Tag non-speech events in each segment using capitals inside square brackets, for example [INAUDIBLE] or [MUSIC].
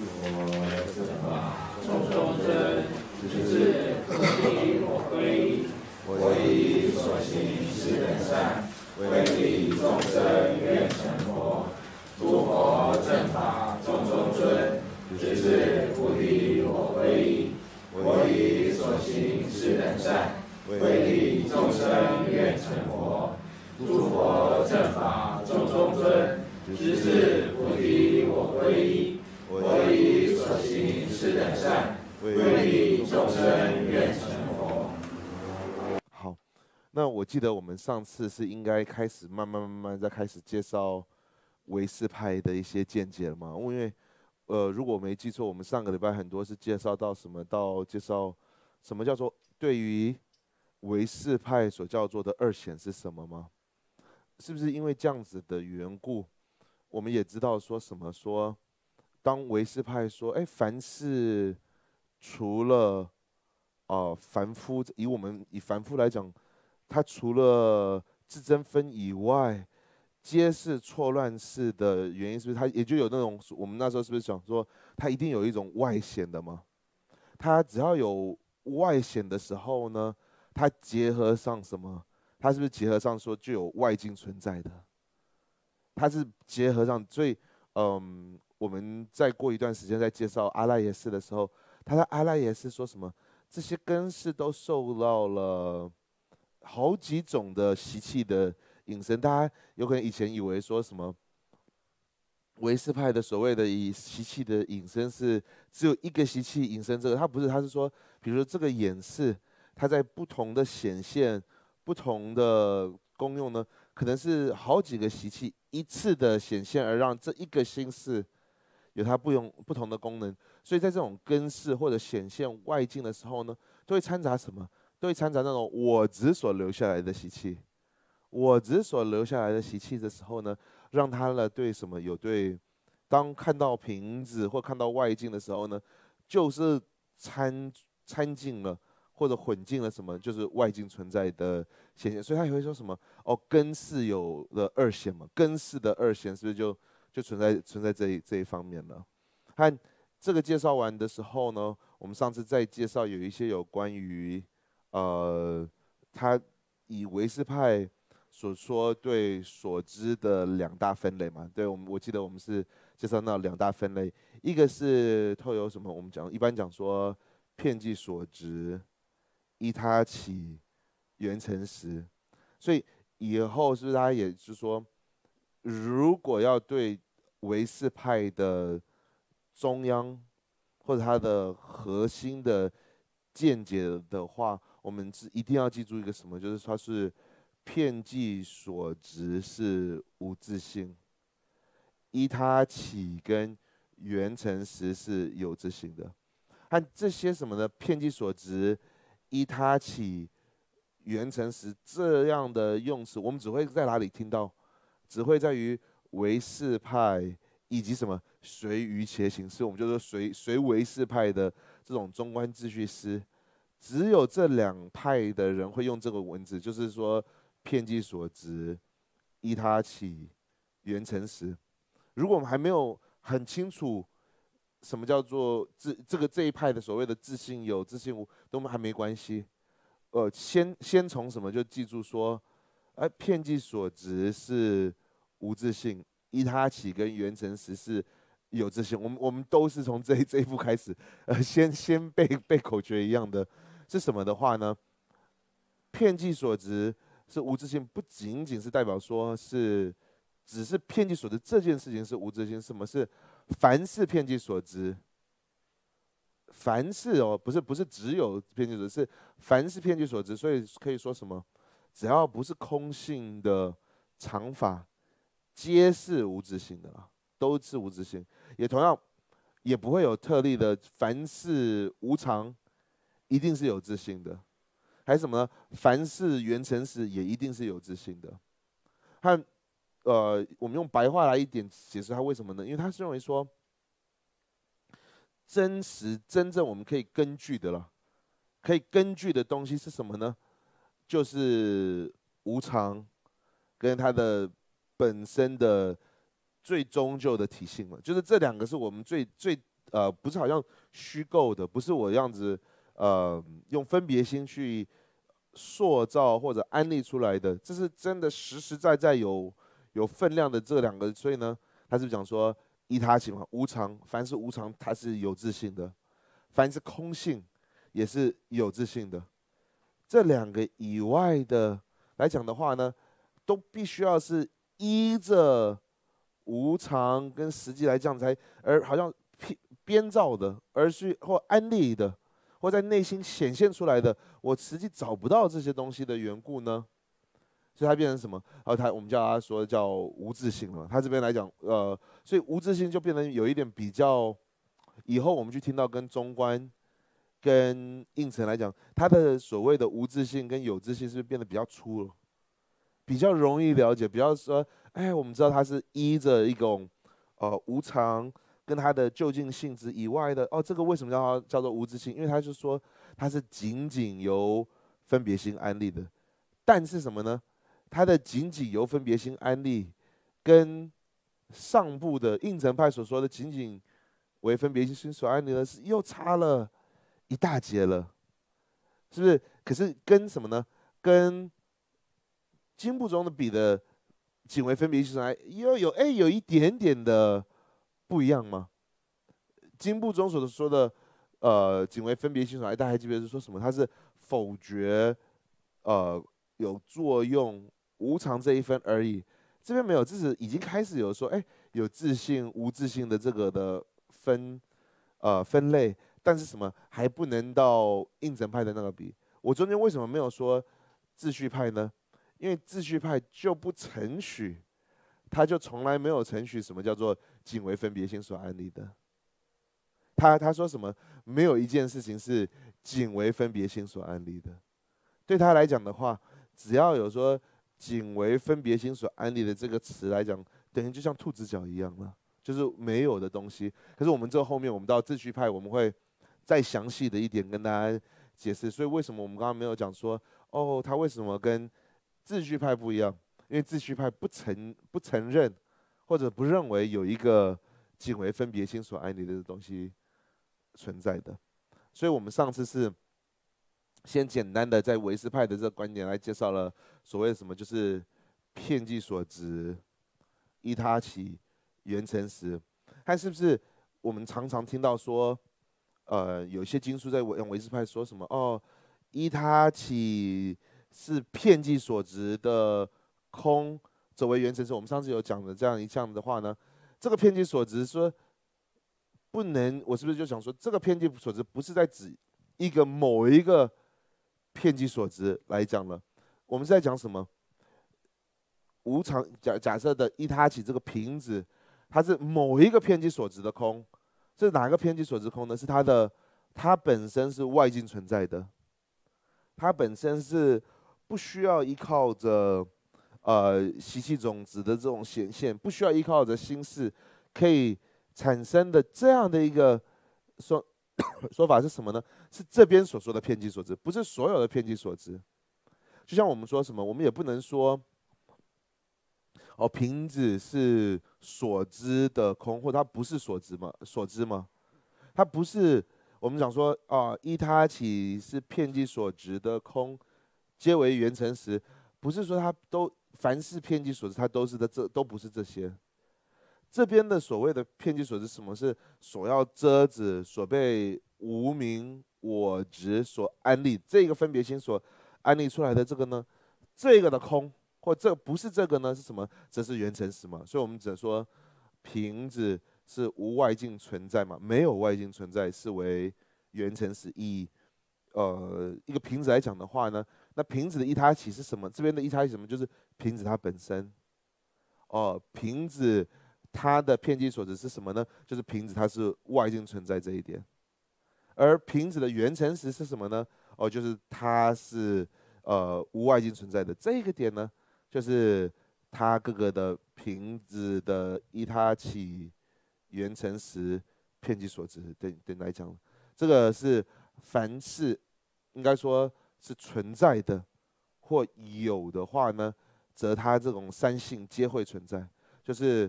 Lord. 记得我们上次是应该开始慢慢慢慢在开始介绍维斯派的一些见解了吗？因为呃，如果我没记错，我们上个礼拜很多是介绍到什么，到介绍什么叫做对于维世派所叫做“的二显”是什么吗？是不是因为这样子的缘故，我们也知道说什么说，当维世派说，哎，凡是除了啊凡夫，以我们以凡夫来讲。它除了自增分以外，皆是错乱式的原因，是不是？它也就有那种我们那时候是不是想说，它一定有一种外显的吗？它只要有外显的时候呢，它结合上什么？它是不是结合上说就有外境存在的？它是结合上，最，嗯，我们再过一段时间再介绍阿赖耶识的时候，他的阿赖耶识说什么？这些根是都受到了。好几种的习气的隐身，大家有可能以前以为说什么维斯派的所谓的以习气的隐身是只有一个习气隐身，这个他不是，他是说，比如说这个演示，它在不同的显现、不同的功用呢，可能是好几个习气一次的显现而让这一个心事有它不用不同的功能，所以在这种根式或者显现外境的时候呢，就会掺杂什么？对，掺杂那种我只所留下来的习气，我只所留下来的习气的时候呢，让他呢对什么有对，当看到瓶子或看到外境的时候呢，就是掺掺进了或者混进了什么，就是外境存在的显现，所以他也会说什么哦，根是有了二弦嘛，根是的二弦是不是就就存在存在这一这一方面了？看这个介绍完的时候呢，我们上次再介绍有一些有关于。呃，他以维斯派所说对所知的两大分类嘛，对，我们我记得我们是介绍到两大分类，一个是透由什么，我们讲一般讲说片剂所值依他起原成实，所以以后是不是大家也是说，如果要对维斯派的中央或者他的核心的见解的话。我们是一定要记住一个什么，就是它是片计所值是无自性，依他起跟原成实是有自性的。看这些什么呢？片计所值，依他起、原成实这样的用词，我们只会在哪里听到？只会在于唯识派以及什么随于且行师。我们就说随随唯识派的这种中观秩序师。只有这两派的人会用这个文字，就是说“片计所值，依他起”，“原成实”。如果我们还没有很清楚什么叫做自这个这一派的所谓的自信有自信无，都还没关系。呃，先先从什么就记住说，哎，“片计所值是无自信，“依他起”跟“原成实”是有自信。我们我们都是从这这一步开始，呃，先先背背口诀一样的。是什么的话呢？骗计所值是无自性，不仅仅是代表说是只是骗计所值这件事情是无自性，什么是？凡是骗计所值？凡是哦，不是不是只有骗计所值，是凡是骗计所值，所以可以说什么？只要不是空性的常法，皆是无自性的了，都是无自性，也同样也不会有特例的，凡是无常。一定是有自信的，还是什么呢？凡是原诚市也一定是有自信的。他，呃，我们用白话来一点解释他为什么呢？因为他是认为说，真实、真正我们可以根据的了，可以根据的东西是什么呢？就是无常，跟他的本身的最终就的体性了。就是这两个是我们最最呃，不是好像虚构的，不是我样子。呃，用分别心去塑造或者安利出来的，这是真的实实在在有有分量的这两个。所以呢，他是讲说依他行嘛？无常，凡是无常，他是有自信的；凡是空性，也是有自信的。这两个以外的来讲的话呢，都必须要是依着无常跟实际来讲才而好像编编造的，而是或安利的。或在内心显现出来的，我实际找不到这些东西的缘故呢，所以它变成什么？哦，他我们叫他说叫无自信了。他这边来讲，呃，所以无自信就变成有一点比较，以后我们去听到跟中观、跟应成来讲，他的所谓的无自信跟有自信是不是变得比较粗了？比较容易了解，比较说，哎，我们知道他是依着一种，呃，无常。跟他的就近性质以外的哦，这个为什么叫叫做无知性？因为他就说他是仅仅由分别心安利的，但是什么呢？他的仅仅由分别心安利，跟上部的应城派所说的仅仅为分别心所安利的是又差了一大截了，是不是？可是跟什么呢？跟经部中的比的仅为分别心所安又有哎有一点点的。不一样吗？金部中所说的，呃，仅为分别心所。哎，大家还记得是说什么？他是否决，呃，有作用无常这一分而已。这边没有，这是已经开始有说，哎，有自信无自信的这个的分，呃，分类。但是什么还不能到应成派的那个比？我中间为什么没有说秩序派呢？因为秩序派就不承许，他就从来没有承许什么叫做。仅为分别心所安立的，他他说什么？没有一件事情是仅为分别心所安立的。对他来讲的话，只要有说仅为分别心所安立的这个词来讲，等于就像兔子脚一样了，就是没有的东西。可是我们这后面，我们到秩序派，我们会再详细的一点跟大家解释。所以为什么我们刚刚没有讲说，哦，他为什么跟秩序派不一样？因为秩序派不承不承认。或者不认为有一个仅为分别心所爱你的东西存在的，所以我们上次是先简单的在维斯派的这个观点来介绍了所谓什么就是片剂所值，依他起、原成实，还是不是？我们常常听到说，呃，有些经书在维维斯派说什么哦，依他起是片剂所值的空。所为原则是我们上次有讲的这样一项的话呢，这个偏极所值说不能，我是不是就想说，这个偏极所值不是在指一个某一个偏极所值来讲了，我们是在讲什么？无常假假设的一他起这个瓶子，它是某一个偏极所值的空，这是哪个偏极所值空呢？是它的，它本身是外境存在的，它本身是不需要依靠着。呃，习气种子的这种显现，不需要依靠着心事可以产生的这样的一个说 [COUGHS] 说法是什么呢？是这边所说的遍计所知，不是所有的遍计所知。就像我们说什么，我们也不能说哦瓶子是所知的空，或它不是所知吗？所知吗？它不是。我们讲说啊，依他起是片剂所值的空，皆为原成时，不是说它都。凡是偏激所知，它都是的，这都不是这些。这边的所谓的偏激所知，什么是所要遮子，所被无名我执所安立，这个分别心所安立出来的这个呢？这个的空，或这不是这个呢？是什么？这是原成实嘛？所以，我们只能说瓶子是无外境存在嘛？没有外境存在，是为原成实。以呃一个瓶子来讲的话呢，那瓶子的一他起是什么？这边的一他起什么？就是。瓶子它本身，哦，瓶子它的片基所指是什么呢？就是瓶子它是外境存在这一点。而瓶子的原成实是什么呢？哦，就是它是呃无外境存在的这个点呢，就是它各个的瓶子的一他起原成实片基所指，对对来讲，这个是凡是应该说是存在的或有的话呢。则他这种三性皆会存在，就是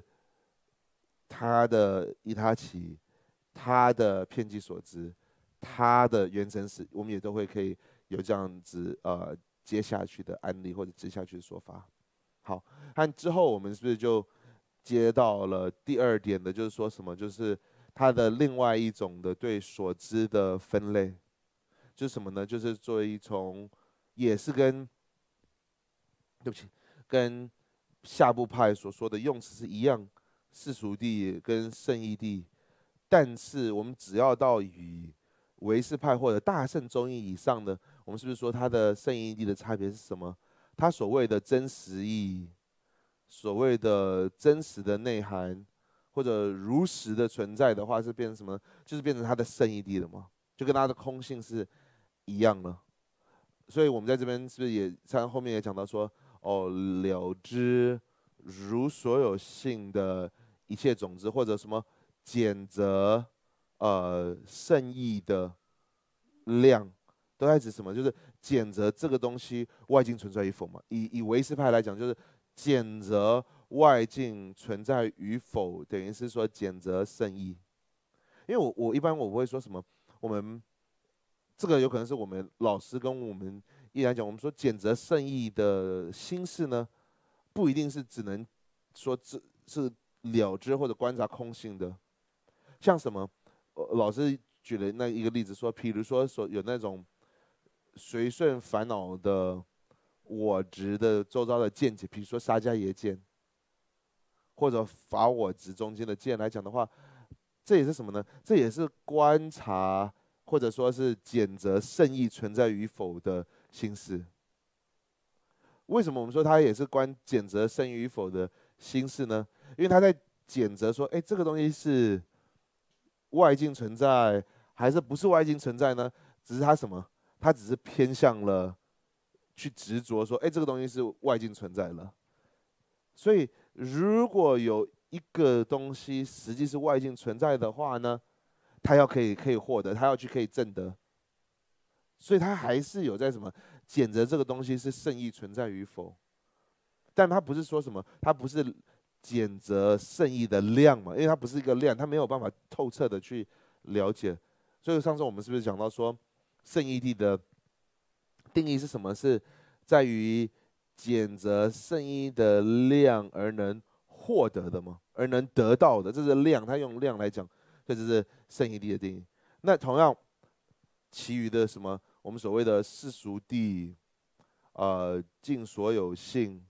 他的依他起、他的片剂所知、他的原成实，我们也都会可以有这样子呃接下去的案例或者接下去的说法。好，那之后我们是不是就接到了第二点的，就是说什么？就是他的另外一种的对所知的分类，就是什么呢？就是作为从，也是跟，对不起。跟下部派所说的用词是一样，世俗地跟圣义地，但是我们只要到与维世派或者大圣中义以上的，我们是不是说它的圣义地的差别是什么？它所谓的真实意义，所谓的真实的内涵或者如实的存在的话，是变成什么？就是变成它的圣义地了吗？就跟它的空性是一样了。所以我们在这边是不是也像后面也讲到说？哦，了知如所有性的一切种子，或者什么减则，呃，圣意的量，都在指什么？就是减则这个东西外境存在与否嘛？以以唯识派来讲，就是减则外境存在与否，等于是说减则圣意。因为我我一般我不会说什么？我们这个有可能是我们老师跟我们。依然讲，我们说谴责圣意的心事呢，不一定是只能说只是了之或者观察空性的，像什么老师举了那一个例子说，比如说说有那种随顺烦恼的我执的周遭的见解，比如说沙迦耶见，或者法我执中间的见来讲的话，这也是什么呢？这也是观察或者说是谴责圣意存在与否的。心事，为什么我们说他也是关拣责生与否的心事呢？因为他在检责说，哎，这个东西是外境存在还是不是外境存在呢？只是他什么？他只是偏向了去执着说，哎，这个东西是外境存在了。所以，如果有一个东西实际是外境存在的话呢，他要可以可以获得，他要去可以证得。所以他还是有在什么检责这个东西是圣意存在与否，但他不是说什么，他不是检责圣意的量嘛，因为它不是一个量，他没有办法透彻的去了解。所以上次我们是不是讲到说，圣意地的定义是什么？是在于检责圣意的量而能获得的吗？而能得到的这是量，他用量来讲，这就是圣意地的定义。那同样，其余的什么？我们所谓的世俗地，呃，尽所有性，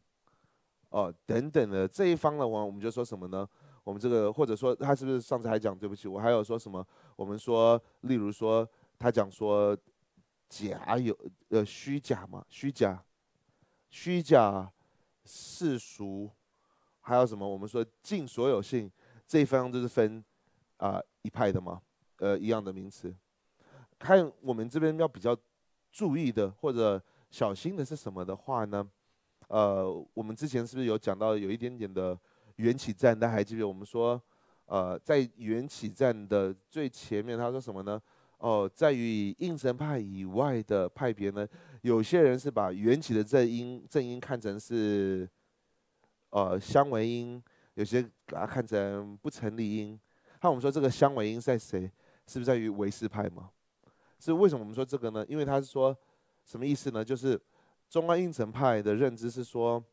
哦，等等的这一方的话，我们就说什么呢？我们这个或者说他是不是上次还讲？对不起，我还有说什么？我们说，例如说，他讲说假有呃虚假嘛，虚假，虚假世俗，还有什么？我们说尽所有性这一方就是分啊一派的嘛，呃，一样的名词。看我们这边要比较注意的或者小心的是什么的话呢？呃，我们之前是不是有讲到有一点点的缘起战？大家还记得我们说，呃，在缘起战的最前面，他说什么呢？哦，在于应神派以外的派别呢，有些人是把缘起的正因正因看成是呃相为因，有些把它看成不成立因。那我们说这个相为因在谁？是不是在于唯识派嘛？是为什么我们说这个呢？因为他是说，什么意思呢？就是中观应承派的认知是说，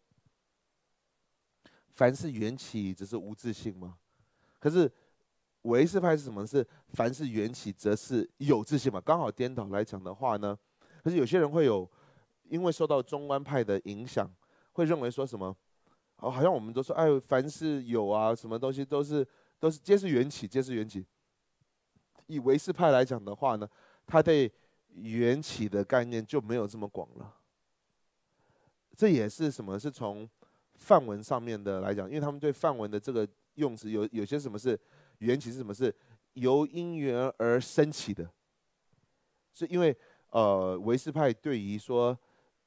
凡是缘起只是无自性吗？可是唯识派是什么？是凡是缘起则是有自性嘛。刚好颠倒来讲的话呢，可是有些人会有，因为受到中观派的影响，会认为说什么？哦，好像我们都说，哎，凡是有啊，什么东西都是都是皆是缘起，皆是缘起。以唯识派来讲的话呢？他对缘起的概念就没有这么广了。这也是什么？是从范文上面的来讲，因为他们对范文的这个用词有有些什么是缘起是什么是由因缘而升起的，是因为呃维斯派对于说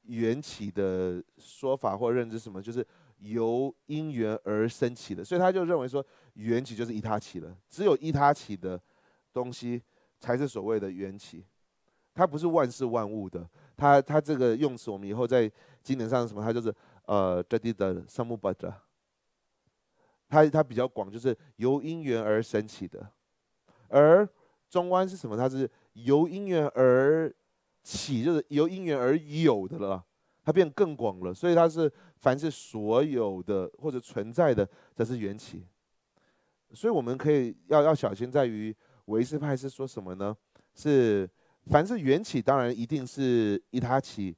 缘起的说法或认知什么，就是由因缘而升起的，所以他就认为说缘起就是依他起的，只有依他起的东西。才是所谓的缘起，它不是万事万物的，它它这个用词我们以后在经典上什么，它就是呃 t 地 e s m 它它比较广，就是由因缘而生起的，而中观是什么？它是由因缘而起，就是由因缘而有的了，它变更广了，所以它是凡是所有的或者存在的，才是缘起，所以我们可以要要小心在于。维斯派是说什么呢？是凡是缘起，当然一定是依他起；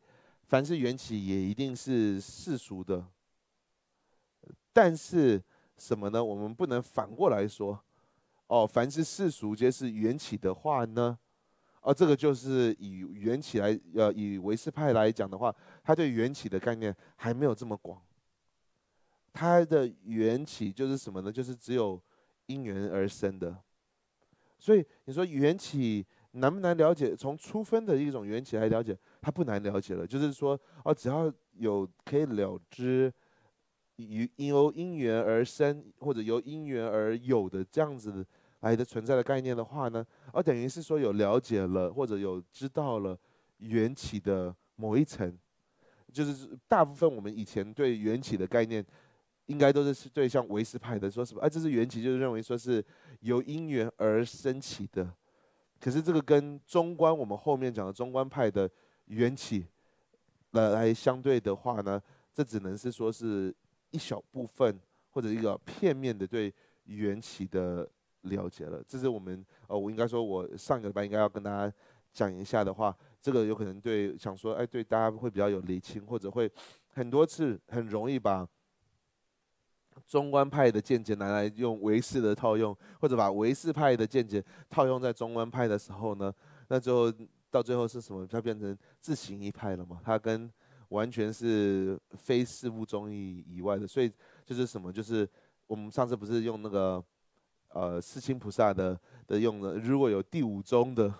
凡是缘起，也一定是世俗的。但是什么呢？我们不能反过来说，哦，凡是世俗皆是缘起的话呢？哦，这个就是以缘起来，呃，以维斯派来讲的话，他对缘起的概念还没有这么广。他的缘起就是什么呢？就是只有因缘而生的。所以你说缘起难不难了解？从初分的一种缘起来了解，它不难了解了。就是说，哦，只要有可以了知，因由因缘而生或者由因缘而有的这样子来的存在的概念的话呢，哦，等于是说有了解了或者有知道了缘起的某一层，就是大部分我们以前对缘起的概念。应该都是是对像维斯派的，说什么哎，这是缘起，就是认为说是由因缘而升起的。可是这个跟中观，我们后面讲的中观派的缘起来来相对的话呢，这只能是说是一小部分或者一个片面的对缘起的了解了。这是我们哦，我应该说，我上个礼拜应该要跟大家讲一下的话，这个有可能对想说哎，对大家会比较有厘清，或者会很多次很容易把。中观派的见解拿来用唯识的套用，或者把唯识派的见解套用在中观派的时候呢，那就到最后是什么？它变成自行一派了嘛？它跟完全是非事物中义以外的，所以就是什么？就是我们上次不是用那个，呃，四清菩萨的的用的，如果有第五宗的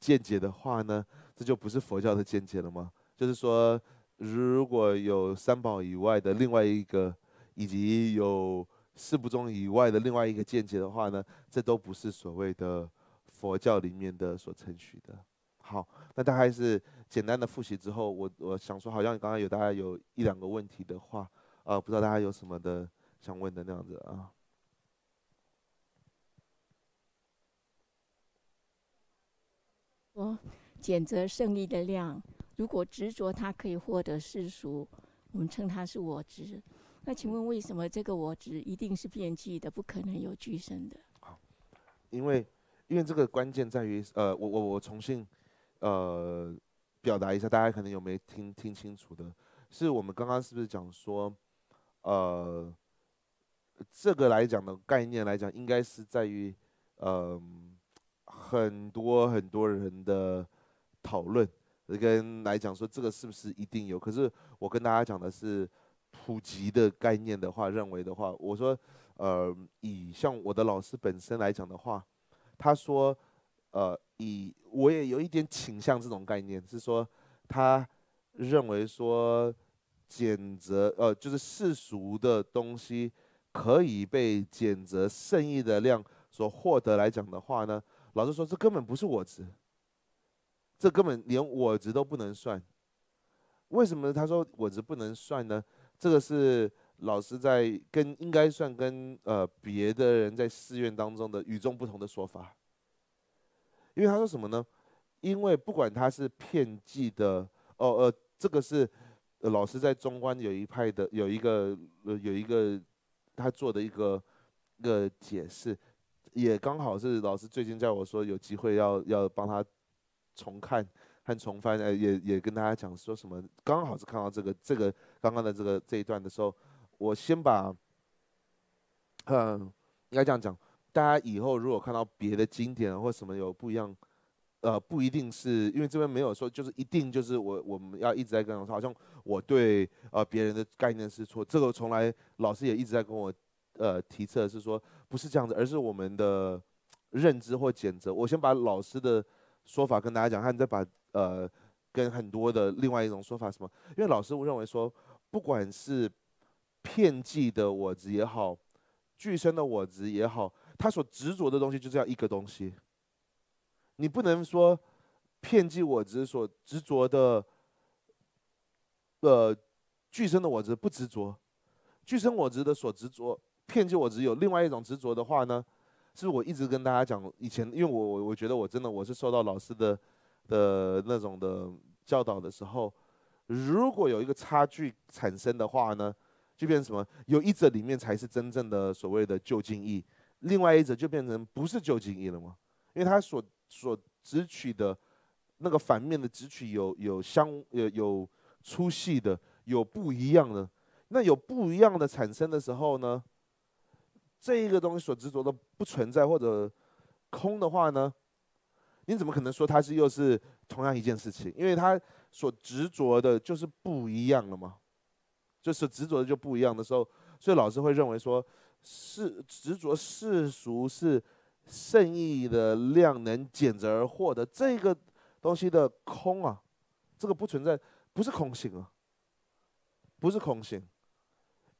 见解的话呢，这就不是佛教的见解了吗？就是说，如果有三宝以外的另外一个。以及有四不中以外的另外一个见解的话呢，这都不是所谓的佛教里面的所称许的。好，那大概是简单的复习之后，我我想说，好像刚刚有大家有一两个问题的话，呃，不知道大家有什么的想问的那样子啊。我检择胜利的量，如果执着它可以获得世俗，我们称它是我执。那请问为什么这个我只一定是变计的，不可能有巨胜的？好，因为因为这个关键在于，呃，我我我重新，呃，表达一下，大家可能有没听听清楚的，是我们刚刚是不是讲说，呃，这个来讲的概念来讲，应该是在于，嗯，很多很多人的讨论跟来讲说，这个是不是一定有？可是我跟大家讲的是。普及的概念的话，认为的话，我说，呃，以像我的老师本身来讲的话，他说，呃，以我也有一点倾向这种概念，是说，他认为说，减则，呃，就是世俗的东西可以被减则圣意的量所获得来讲的话呢，老师说这根本不是我值，这根本连我值都不能算，为什么他说我值不能算呢？这个是老师在跟应该算跟呃别的人在寺院当中的与众不同的说法，因为他说什么呢？因为不管他是骗记的哦呃，这个是老师在中观有一派的有一个有一个他做的一个一个解释，也刚好是老师最近叫我说有机会要要帮他重看。和重翻，呃，也也跟大家讲说什么？刚好是看到这个这个刚刚的这个这一段的时候，我先把，嗯，应该这样讲，大家以后如果看到别的经典或什么有不一样，呃，不一定是因为这边没有说，就是一定就是我我们要一直在跟他说，好像我对呃别人的概念是错，这个从来老师也一直在跟我呃提测是说不是这样子，而是我们的认知或检测。我先把老师的说法跟大家讲，看你再把。呃，跟很多的另外一种说法，什么？因为老师我认为说，不管是片剂的我执也好，巨生的我执也好，他所执着的东西就是要一个东西。你不能说片剂我执所执着的，呃，巨生的我执不执着，巨生我执的所执着，片剂我执有另外一种执着的话呢？是我一直跟大家讲，以前因为我我我觉得我真的我是受到老师的。的那种的教导的时候，如果有一个差距产生的话呢，就变成什么？有一者里面才是真正的所谓的旧经义，另外一者就变成不是旧经义了吗？因为他所所执取的，那个反面的执取有有相有有粗细的有不一样的，那有不一样的产生的时候呢，这一个东西所执着的不存在或者空的话呢？你怎么可能说他是又是同样一件事情？因为他所执着的就是不一样了嘛，就是执着的就不一样的时候，所以老师会认为说，世执着世俗是圣意的量能减则而获得这个东西的空啊，这个不存在，不是空性啊，不是空性，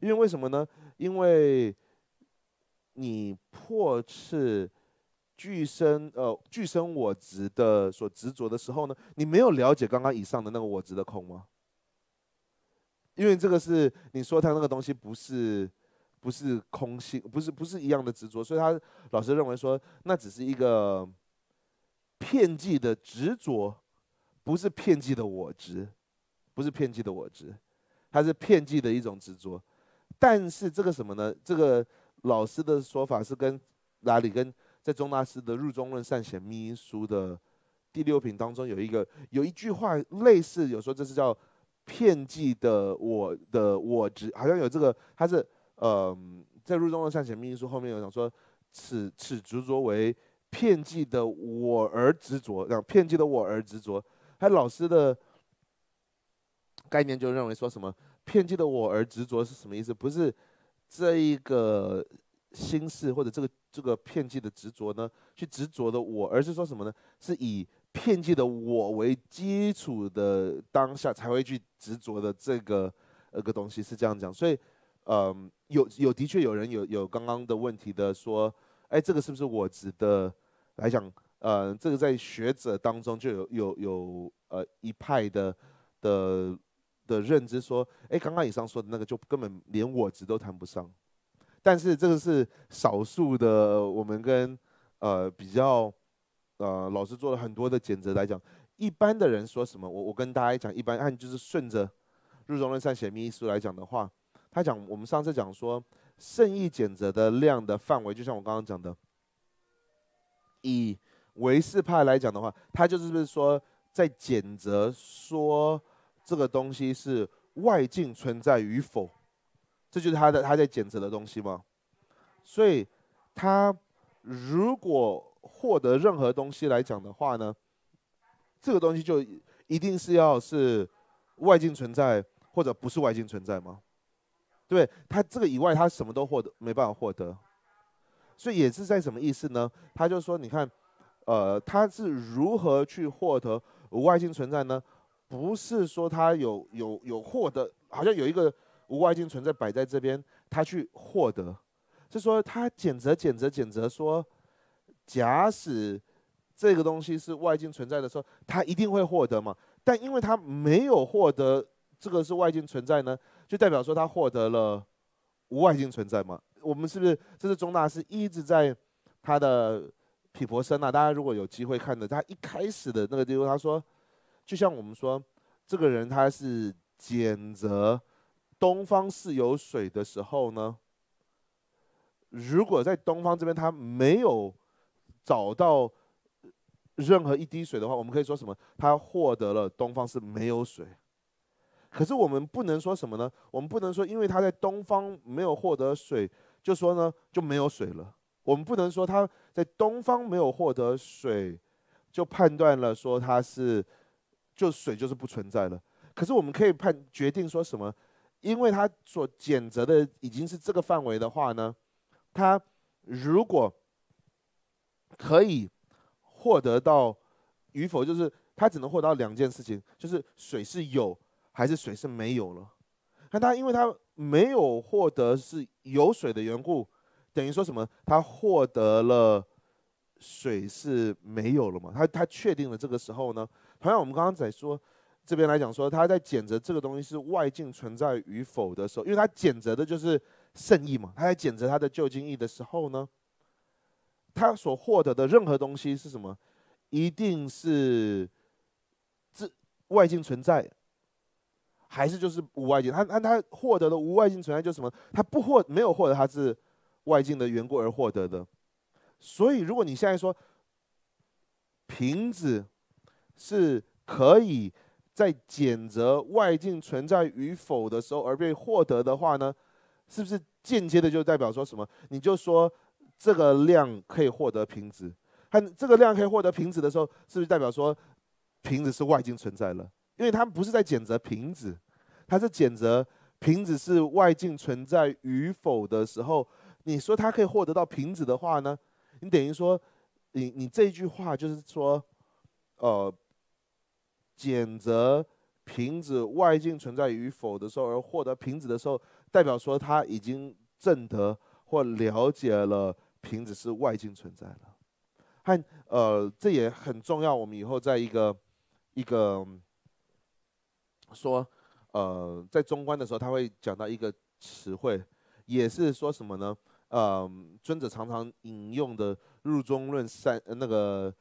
因为为什么呢？因为你破斥。具身呃，具身我执的所执着的时候呢，你没有了解刚刚以上的那个我执的空吗？因为这个是你说他那个东西不是，不是空性，不是不是一样的执着，所以他老师认为说那只是一个，片剂的执着，不是片剂的我执，不是片剂的我执，它是片剂的一种执着，但是这个什么呢？这个老师的说法是跟哪里跟？在宗大师的《入中论善显秘义书》的第六品当中，有一个有一句话，类似有说这是叫“骗剂的我的我执，好像有这个，他是呃，在《入中论善显秘义书》后面有讲说：“此此执着为骗剂的我而执着，让骗记的我而执着。”他老师的概念就认为说什么“骗剂的我而执着”是什么意思？不是这一个心事或者这个。这个片剂的执着呢，去执着的我，而是说什么呢？是以片剂的我为基础的当下才会去执着的这个呃个东西是这样讲。所以，嗯，有有的确有人有有刚刚的问题的说，哎，这个是不是我执的来讲？呃，这个在学者当中就有有有呃一派的的的认知说，哎，刚刚以上说的那个就根本连我执都谈不上。但是这个是少数的，我们跟呃比较呃老师做了很多的检责来讲，一般的人说什么，我我跟大家讲，一般按就是顺着入中论善显密义书来讲的话，他讲我们上次讲说圣意检责的量的范围，就像我刚刚讲的，以唯识派来讲的话，他就是说在检责说这个东西是外境存在与否。这就是他的他在检测的东西吗？所以他如果获得任何东西来讲的话呢，这个东西就一定是要是外境存在或者不是外境存在吗？对，他这个以外他什么都获得没办法获得，所以也是在什么意思呢？他就说你看，呃，他是如何去获得外境存在呢？不是说他有有有获得，好像有一个。无外境存在摆在这边，他去获得，是说他简择简择简择说，假使这个东西是外境存在的时候，他一定会获得嘛？但因为他没有获得这个是外境存在呢，就代表说他获得了无外境存在嘛？我们是不是？这是中大师一直在他的皮博森啊，大家如果有机会看的，他一开始的那个地方，他说，就像我们说，这个人他是简择。东方是有水的时候呢。如果在东方这边他没有找到任何一滴水的话，我们可以说什么？他获得了东方是没有水。可是我们不能说什么呢？我们不能说，因为他在东方没有获得水，就说呢就没有水了。我们不能说他在东方没有获得水，就判断了说他是就水就是不存在了。可是我们可以判决定说什么？因为他所检测的已经是这个范围的话呢，他如果可以获得到与否，就是他只能获得到两件事情，就是水是有还是水是没有了。那他因为他没有获得是有水的缘故，等于说什么？他获得了水是没有了嘛？他他确定了这个时候呢，同样我们刚刚在说。这边来讲说，他在检择这个东西是外境存在与否的时候，因为他检择的就是圣意嘛，他在检择他的旧经义的时候呢，他所获得的任何东西是什么？一定是自外境存在，还是就是无外境？他那他获得的无外境存在，就什么？他不获没有获得，他是外境的缘故而获得的。所以如果你现在说瓶子是可以。在检责外境存在与否的时候而被获得的话呢，是不是间接的就代表说什么？你就说这个量可以获得瓶子，它这个量可以获得瓶子的时候，是不是代表说瓶子是外境存在了？因为它不是在检责瓶子，它是检责瓶子是外境存在与否的时候，你说它可以获得到瓶子的话呢，你等于说你你这句话就是说，呃。检则瓶子外境存在与否的时候，而获得瓶子的时候，代表说他已经证得或了解了瓶子是外境存在了。还呃这也很重要。我们以后在一个一个说呃在中观的时候，他会讲到一个词汇，也是说什么呢？呃，尊者常常引用的入中论三那个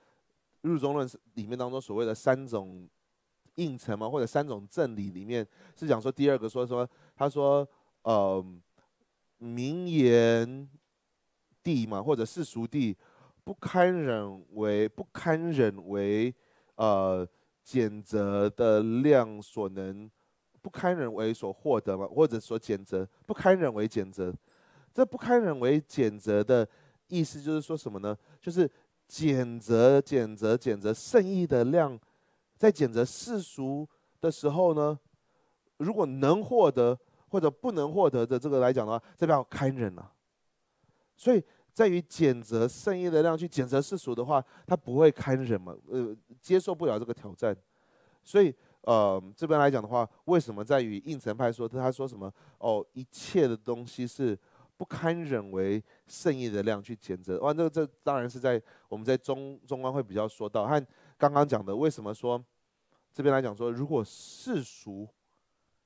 入中论里面当中所谓的三种。应承嘛，或者三种正理里面是讲说第二个说说，他说，嗯，名言地嘛，或者世俗地，不堪忍为，不堪忍为，呃，减责的量所能，不堪忍为所获得嘛，或者说减责不堪忍为减责，这不堪忍为减责的意思就是说什么呢？就是减责，减责，减责，胜义的量。在谴责世俗的时候呢，如果能获得或者不能获得的这个来讲的话，这边要堪忍了。所以，在于谴责圣意的量去谴责世俗的话，他不会堪忍嘛？呃，接受不了这个挑战。所以，呃，这边来讲的话，为什么在于应承派说他说什么？哦，一切的东西是不堪忍为圣意的量去谴责。哇，那这当然是在我们在中中观会比较说到和。刚刚讲的，为什么说这边来讲说，如果世俗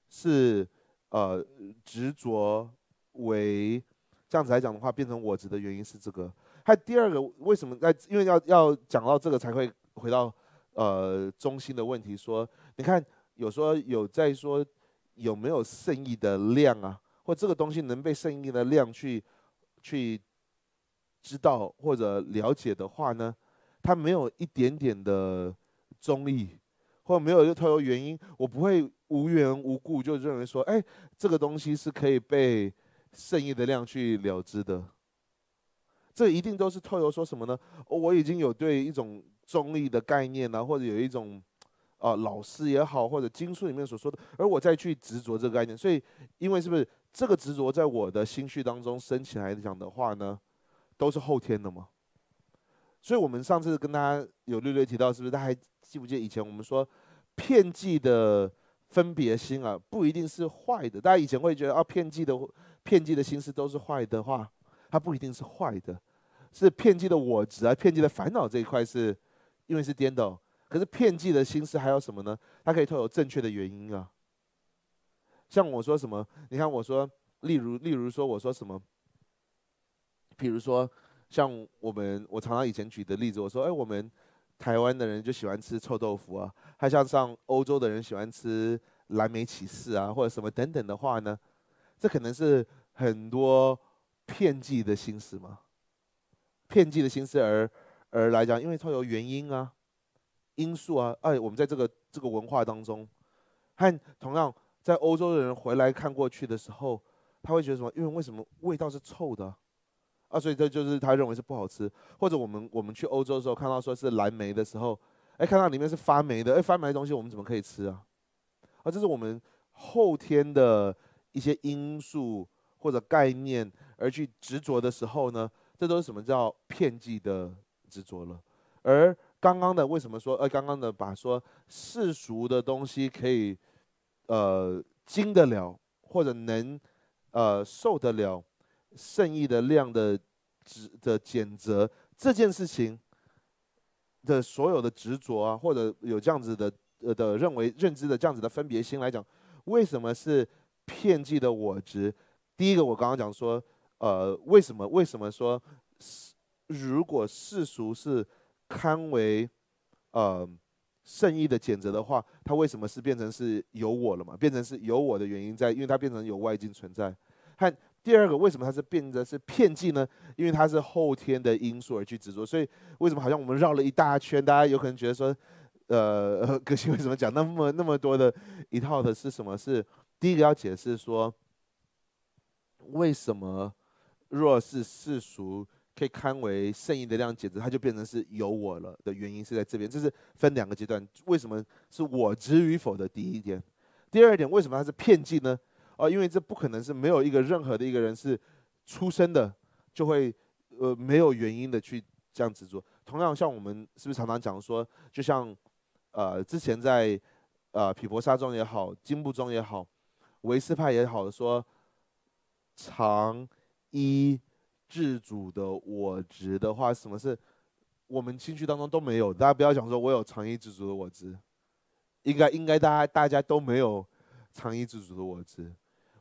是呃执着为这样子来讲的话，变成我执的原因是这个。还第二个，为什么在因为要要讲到这个才会回到呃中心的问题，说你看有说有在说有没有圣意的量啊，或这个东西能被圣意的量去去知道或者了解的话呢？他没有一点点的中意，或者没有一个偷油原因，我不会无缘无故就认为说，哎，这个东西是可以被圣意的量去了知的。这一定都是透由说什么呢？我已经有对一种中立的概念呢，或者有一种，啊，老师也好，或者经书里面所说的，而我再去执着这个概念，所以，因为是不是这个执着在我的心绪当中升起来讲的话呢，都是后天的吗？所以，我们上次跟大家有略略提到，是不是？大家还记不记得以前我们说，骗计的分别心啊，不一定是坏的。大家以前会觉得，啊，骗计的骗计的心思都是坏的，话它不一定是坏的，是骗计的我执啊，骗计的烦恼这一块是，因为是颠倒。可是骗计的心思还有什么呢？它可以透有正确的原因啊。像我说什么？你看我说，例如，例如说，我说什么？比如说。像我们，我常常以前举的例子，我说，哎，我们台湾的人就喜欢吃臭豆腐啊，还像上欧洲的人喜欢吃蓝莓起司啊，或者什么等等的话呢，这可能是很多骗计的心思嘛，骗计的心思而而来讲，因为它有原因啊，因素啊，哎，我们在这个这个文化当中，和同样在欧洲的人回来看过去的时候，他会觉得什么？因为为什么味道是臭的？啊，所以这就是他认为是不好吃，或者我们我们去欧洲的时候看到说是蓝莓的时候，哎，看到里面是发霉的，哎，发霉的东西我们怎么可以吃啊？啊，这是我们后天的一些因素或者概念而去执着的时候呢，这都是什么叫片剂的执着了。而刚刚的为什么说，呃，刚刚的把说世俗的东西可以，呃，经得了或者能，呃，受得了。圣意的量的执的减责这件事情的所有的执着啊，或者有这样子的呃的认为认知的这样子的分别心来讲，为什么是片剂的我执？第一个，我刚刚讲说，呃，为什么？为什么说，如果世俗是堪为呃圣意的减责的话，它为什么是变成是有我了嘛？变成是有我的原因在，因为它变成有外境存在和。第二个，为什么它是变的是片剂呢？因为它是后天的因素而去执着，所以为什么好像我们绕了一大圈，大家有可能觉得说，呃，歌星为什么讲那么那么多的一套的是什么？是第一个要解释说，为什么若是世俗可以堪为圣意的量解直它就变成是有我了的原因是在这边。这是分两个阶段，为什么是我执与否的第一点，第二点为什么它是片剂呢？啊，因为这不可能是没有一个任何的一个人是出生的就会呃没有原因的去这样执着。同样，像我们是不是常常讲说，就像呃之前在呃匹婆沙中也好、金部中也好、维斯派也好，说长一自主的我执的话，什么是我们青区当中都没有？大家不要想说我有长一自主的我执，应该应该大家大家都没有长一自主的我执。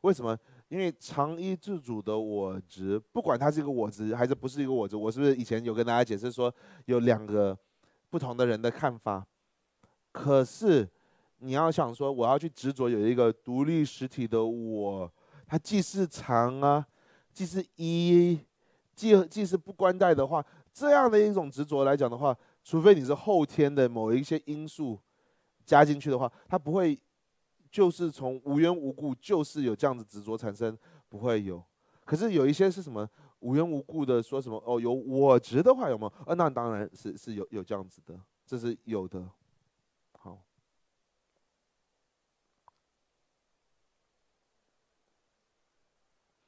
为什么？因为长衣自主的我执，不管它是一个我执还是不是一个我执，我是不是以前有跟大家解释说，有两个不同的人的看法？可是你要想说，我要去执着有一个独立实体的我，它既是长啊，既是一，既既是不关带的话，这样的一种执着来讲的话，除非你是后天的某一些因素加进去的话，它不会。就是从无缘无故，就是有这样子执着产生，不会有。可是有一些是什么无缘无故的说什么哦，有我执的话有没有？啊，那当然是是有有这样子的，这是有的。好，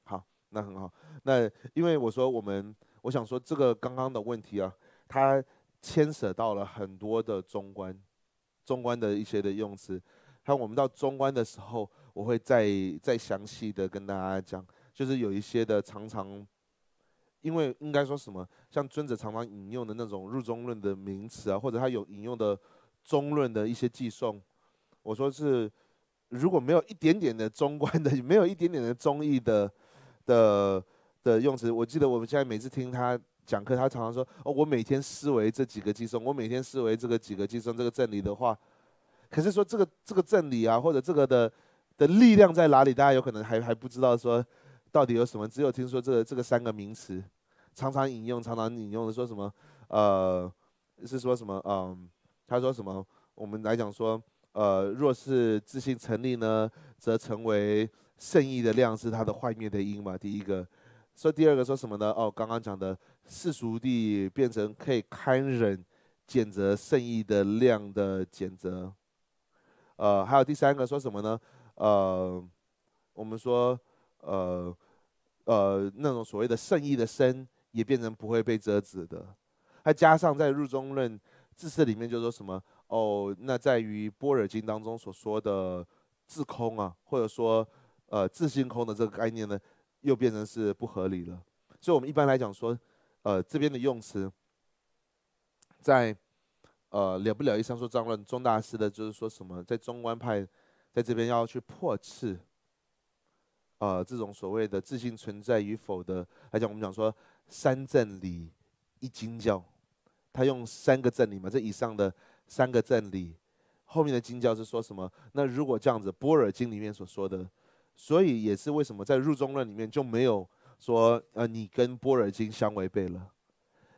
好，那很好。那因为我说我们，我想说这个刚刚的问题啊，它牵涉到了很多的中观，中观的一些的用词。还有我们到中观的时候，我会再再详细的跟大家讲，就是有一些的常常，因为应该说什么，像尊者常常引用的那种入中论的名词啊，或者他有引用的中论的一些寄送，我说是如果没有一点点的中观的，[LAUGHS] 没有一点点的中意的的的用词，我记得我们现在每次听他讲课，他常常说哦，我每天思维这几个寄送，我每天思维这个几个寄送这个真理的话。可是说这个这个真理啊，或者这个的的力量在哪里？大家有可能还还不知道说到底有什么，只有听说这这个三个名词常常引用，常常引用的说什么？呃，是说什么？嗯，他说什么？我们来讲说，呃，若是自信成立呢，则成为圣意的量是它的坏灭的因嘛。第一个，说第二个说什么呢？哦，刚刚讲的世俗地变成可以堪忍减则圣意的量的减则。呃，还有第三个说什么呢？呃，我们说，呃，呃，那种所谓的圣意的身也变成不会被遮止的。再加上在入中论自释里面就说什么哦，那在于波尔经当中所说的自空啊，或者说呃自性空的这个概念呢，又变成是不合理了。所以我们一般来讲说，呃，这边的用词在。呃了不了一上说脏论中大师的，就是说什么在中观派，在这边要去破斥，呃这种所谓的自信存在与否的，来讲我们讲说三正理一经教，他用三个正理嘛，这以上的三个正理，后面的经教是说什么？那如果这样子，波尔经里面所说的，所以也是为什么在入中论里面就没有说呃你跟波尔经相违背了，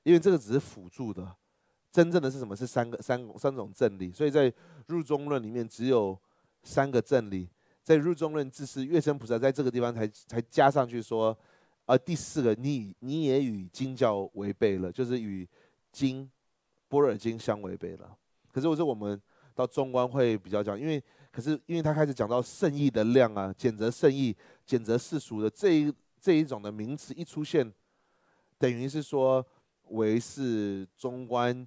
因为这个只是辅助的。真正的是什么？是三个三三种正理，所以在入中论里面只有三个正理。在入中论自是月称菩萨在这个地方才才加上去说，呃，第四个你你也与经教违背了，就是与经波尔经相违背了。可是我说我们到中观会比较讲，因为可是因为他开始讲到圣意的量啊，谴责圣意，谴责世俗的这一这一种的名词一出现，等于是说为是中观。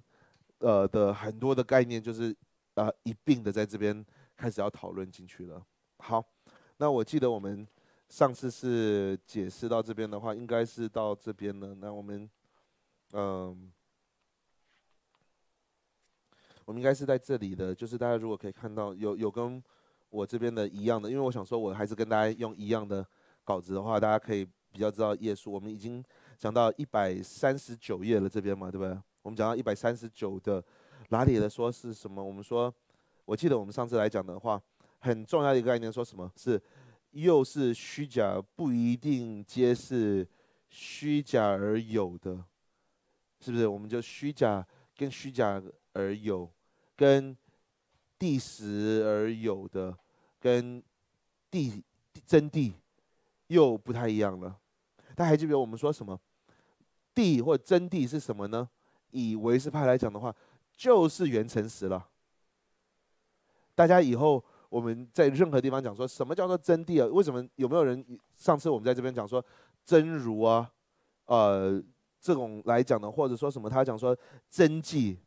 呃的很多的概念就是，呃一并的在这边开始要讨论进去了。好，那我记得我们上次是解释到这边的话，应该是到这边了。那我们，嗯，我们应该是在这里的。就是大家如果可以看到有有跟我这边的一样的，因为我想说，我还是跟大家用一样的稿子的话，大家可以比较知道页数。我们已经讲到一百三十九页了，这边嘛，对不对？我们讲到一百三十九的，哪里的说是什么？我们说，我记得我们上次来讲的话，很重要的一个概念，说什么？是，又是虚假，不一定皆是虚假而有的，是不是？我们就虚假跟虚假而有，跟地实而有的，跟地真地又不太一样了。大家还记得我们说什么？地或真地是什么呢？以维斯派来讲的话，就是原成实了。大家以后我们在任何地方讲说什么叫做真谛啊？为什么有没有人上次我们在这边讲说真如啊？呃，这种来讲的，或者说什么他讲说真迹，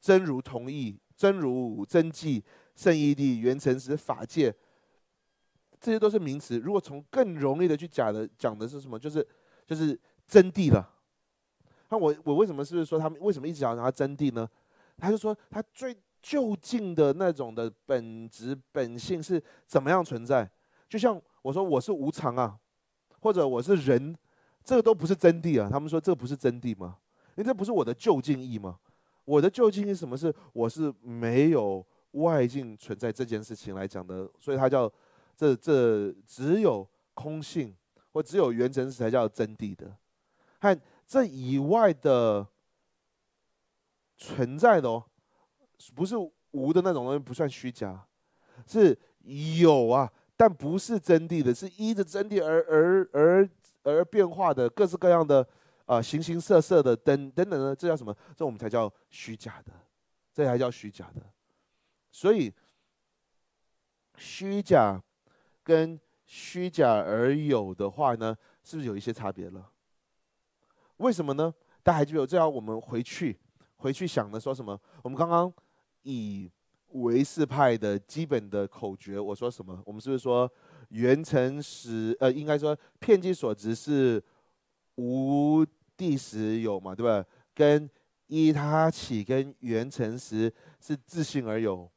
真如同意，真如真迹，圣义地原成实、法界，这些都是名词。如果从更容易的去讲的，讲的是什么？就是就是真谛了。那我我为什么是不是说他们为什么一直要拿真谛呢？他就说他最就近的那种的本质本性是怎么样存在？就像我说我是无常啊，或者我是人，这个都不是真谛啊。他们说这不是真谛吗？因为这不是我的就近义吗？我的就近义什么是？我是没有外境存在这件事情来讲的，所以它叫这这只有空性或只有原真实才叫真谛的，看。这以外的存在的哦，不是无的那种东西不算虚假，是有啊，但不是真谛的，是依着真谛而而而而变化的各式各样的啊，形形色色的等等等的，这叫什么？这我们才叫虚假的，这才叫虚假的。所以，虚假跟虚假而有的话呢，是不是有一些差别了？为什么呢？大家还记得这要我们回去，回去想的说什么？我们刚刚以唯识派的基本的口诀，我说什么？我们是不是说原成实？呃，应该说片计所值是无地时有嘛，对吧？跟依他起跟原成实是自信而有，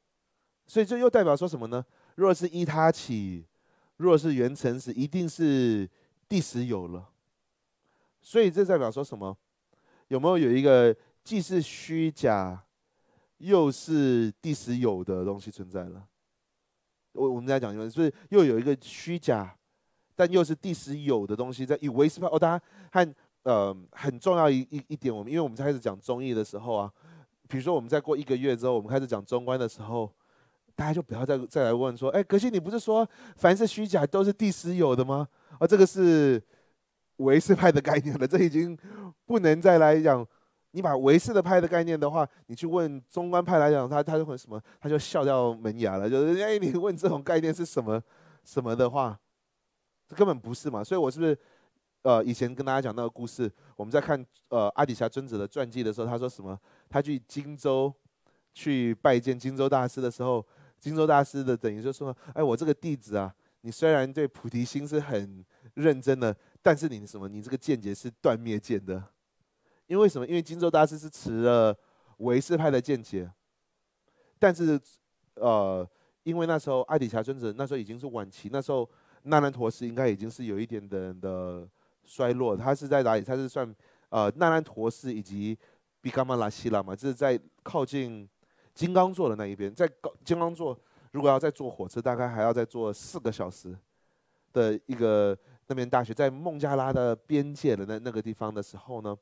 所以这又代表说什么呢？若是依他起，若是原成实，一定是地时有了。所以这代表说什么？有没有有一个既是虚假，又是第十有的东西存在了？我我们在讲，所以又有一个虚假，但又是第十有的东西在以为是。哦，大家和呃很重要一一一点，我们因为我们开始讲中艺的时候啊，比如说我们在过一个月之后，我们开始讲中观的时候，大家就不要再再来问说，哎，可西你不是说凡是虚假都是第十有的吗？啊，这个是。维世派的概念了，这已经不能再来讲。你把维世的派的概念的话，你去问中观派来讲，他他就会什么，他就笑掉门牙了。就是哎，你问这种概念是什么什么的话，这根本不是嘛。所以，我是不是呃，以前跟大家讲那个故事？我们在看呃阿底峡尊者的传记的时候，他说什么？他去荆州去拜见荆州大师的时候，荆州大师的等于就说：哎，我这个弟子啊，你虽然对菩提心是很认真的。但是你什么？你这个见解是断灭见的，因为什么？因为金州大师是持了唯识派的见解，但是，呃，因为那时候爱迪霞尊者那时候已经是晚期，那时候那兰陀寺应该已经是有一点点的衰落。他是在哪里？他是算呃那烂陀寺以及比嘎玛拉西拉嘛？就是在靠近金刚座的那一边，在高金刚座。如果要再坐火车，大概还要再坐四个小时的一个。那边大学在孟加拉的边界的那那个地方的时候呢，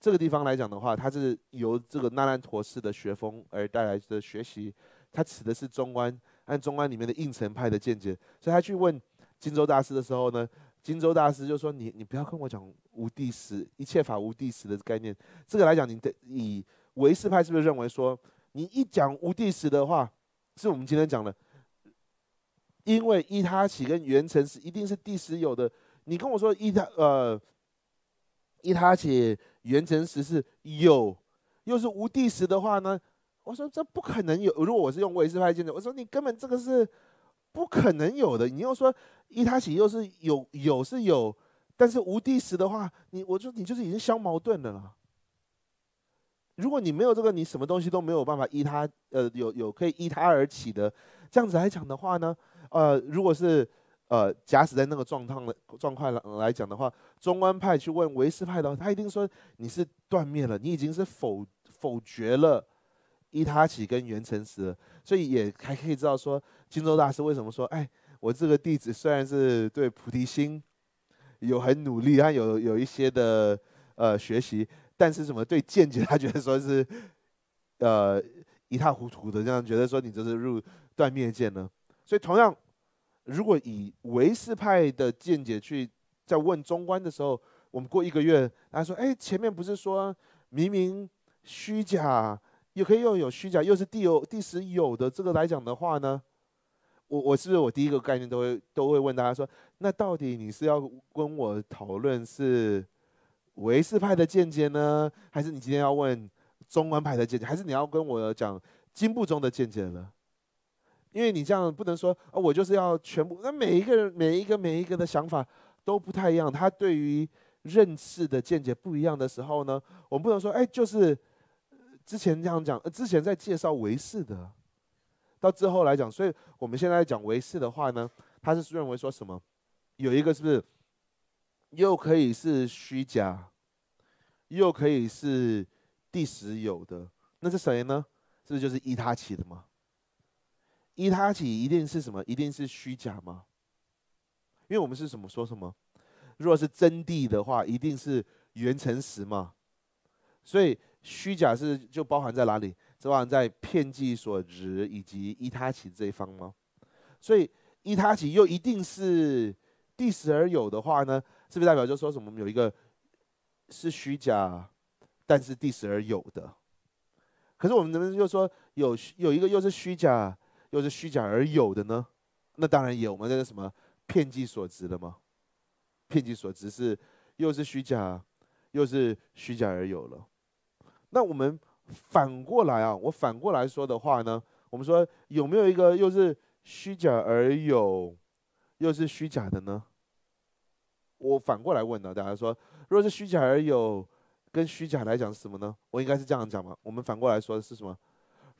这个地方来讲的话，它是由这个那兰陀寺的学风而带来的学习，他指的是中观，按中观里面的应承派的见解，所以他去问金州大师的时候呢，金州大师就说：你你不要跟我讲无地时，一切法无地时的概念，这个来讲，你的以唯识派是不是认为说，你一讲无地时的话，是我们今天讲的。因为伊他起跟元成实一定是第十有的。你跟我说伊他呃伊他起元成实是有，又是无第十的话呢？我说这不可能有。如果我是用维斯派见的，我说你根本这个是不可能有的。你又说伊他起又是有有是有，但是无第十的话，你我说你就是已经相矛盾的了。如果你没有这个，你什么东西都没有办法依他呃有有可以依他而起的。这样子来讲的话呢？呃，如果是呃假使在那个状况的状况来来讲的话，中观派去问维斯派的话，他一定说你是断灭了，你已经是否否决了伊他起跟元成实，所以也还可以知道说，金州大师为什么说，哎，我这个弟子虽然是对菩提心有很努力，他有有一些的呃学习，但是什么对见解，他觉得说是呃一塌糊涂的，这样觉得说你这是入断灭见呢？所以同样。如果以维氏派的见解去再问中观的时候，我们过一个月，他说：“哎，前面不是说明明虚假，又可以又有虚假，又是第有第十有的这个来讲的话呢？我我是不是我第一个概念都会都会问大家说，那到底你是要跟我讨论是维氏派的见解呢，还是你今天要问中观派的见解，还是你要跟我讲金步中的见解了？”因为你这样不能说啊，我就是要全部。那每一个人、每一个、每一个的想法都不太一样，他对于认识的见解不一样的时候呢，我们不能说哎，就是之前这样讲，呃、之前在介绍维世的，到之后来讲，所以我们现在讲维世的话呢，他是认为说什么？有一个是不是又可以是虚假，又可以是第十有的？那是谁呢？是不是就是伊塔奇的吗？一他起一定是什么？一定是虚假吗？因为我们是什么说什么？如果是真谛的话，一定是原诚实嘛。所以虚假是就包含在哪里？是包含在片剂所值以及一他起这一方吗？所以一他起又一定是第十而有的话呢？是不是代表就说什么有一个是虚假，但是第十而有的？可是我们能不能又说有有一个又是虚假？又是虚假而有的呢？那当然有，我们那个什么“骗计所值”的吗？“骗计所值”是又是虚假，又是虚假而有了。那我们反过来啊，我反过来说的话呢，我们说有没有一个又是虚假而有，又是虚假的呢？我反过来问呢，大家说，如果是虚假而有，跟虚假来讲是什么呢？我应该是这样讲嘛，我们反过来说是什么？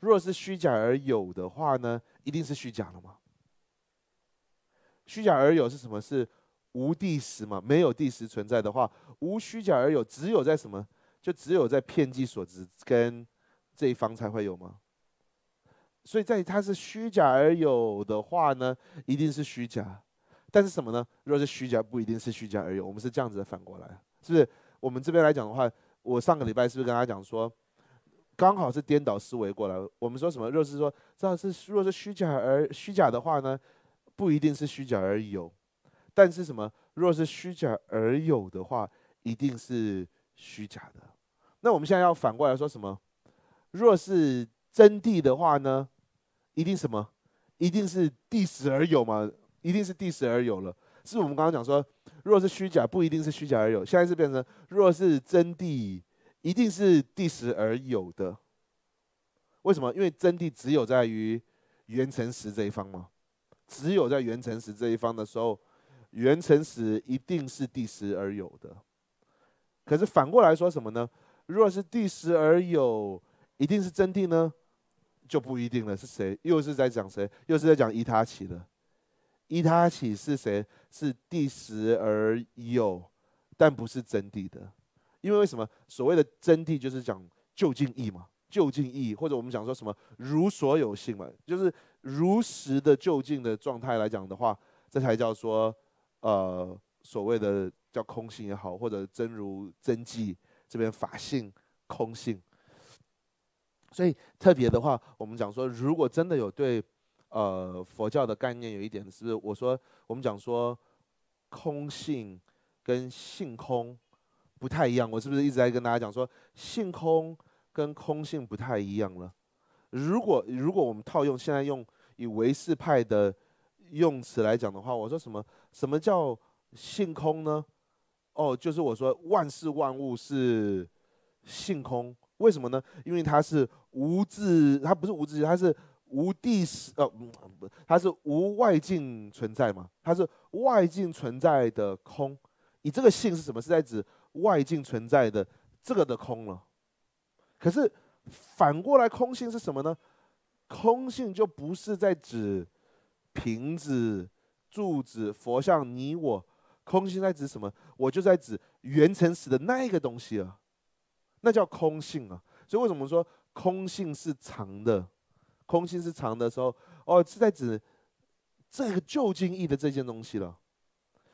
如果是虚假而有的话呢，一定是虚假了吗？虚假而有是什么？是无地十嘛？没有地十存在的话，无虚假而有，只有在什么？就只有在片剂所知跟这一方才会有吗？所以在它是虚假而有的话呢，一定是虚假。但是什么呢？如果是虚假，不一定是虚假而有。我们是这样子反过来，是不是？我们这边来讲的话，我上个礼拜是不是跟他讲说？刚好是颠倒思维过来，我们说什么？若是说，这是若是虚假而虚假的话呢，不一定是虚假而有，但是什么？若是虚假而有的话，一定是虚假的。那我们现在要反过来说什么？若是真谛的话呢，一定什么？一定是地死而有嘛？一定是地死而有了。是我们刚刚讲说，若是虚假，不一定是虚假而有。现在是变成若是真谛。一定是第十而有的，为什么？因为真谛只有在于元成实这一方吗？只有在元成实这一方的时候，元成实一定是第十而有的。可是反过来说什么呢？如果是第十而有，一定是真谛呢，就不一定了。是谁？又是在讲谁？又是在讲伊他起的？伊他起是谁？是第十而有，但不是真谛的。因为为什么所谓的真谛就是讲就近义嘛，就近义，或者我们讲说什么如所有性嘛，就是如实的就近的状态来讲的话，这才叫说呃所谓的叫空性也好，或者真如真迹这边法性空性。所以特别的话，我们讲说，如果真的有对呃佛教的概念有一点是我说我们讲说空性跟性空。不太一样，我是不是一直在跟大家讲说性空跟空性不太一样了？如果如果我们套用现在用以唯识派的用词来讲的话，我说什么？什么叫性空呢？哦，就是我说万事万物是性空，为什么呢？因为它是无自，它不是无自性，它是无地识，呃，它是无外境存在嘛，它是外境存在的空。你这个性是什么？是在指？外境存在的这个的空了，可是反过来，空性是什么呢？空性就不是在指瓶子、柱子、佛像、你我，空性在指什么？我就在指原成时的那一个东西了，那叫空性啊。所以为什么说空性是长的？空性是长的时候，哦，是在指这个旧境义的这件东西了。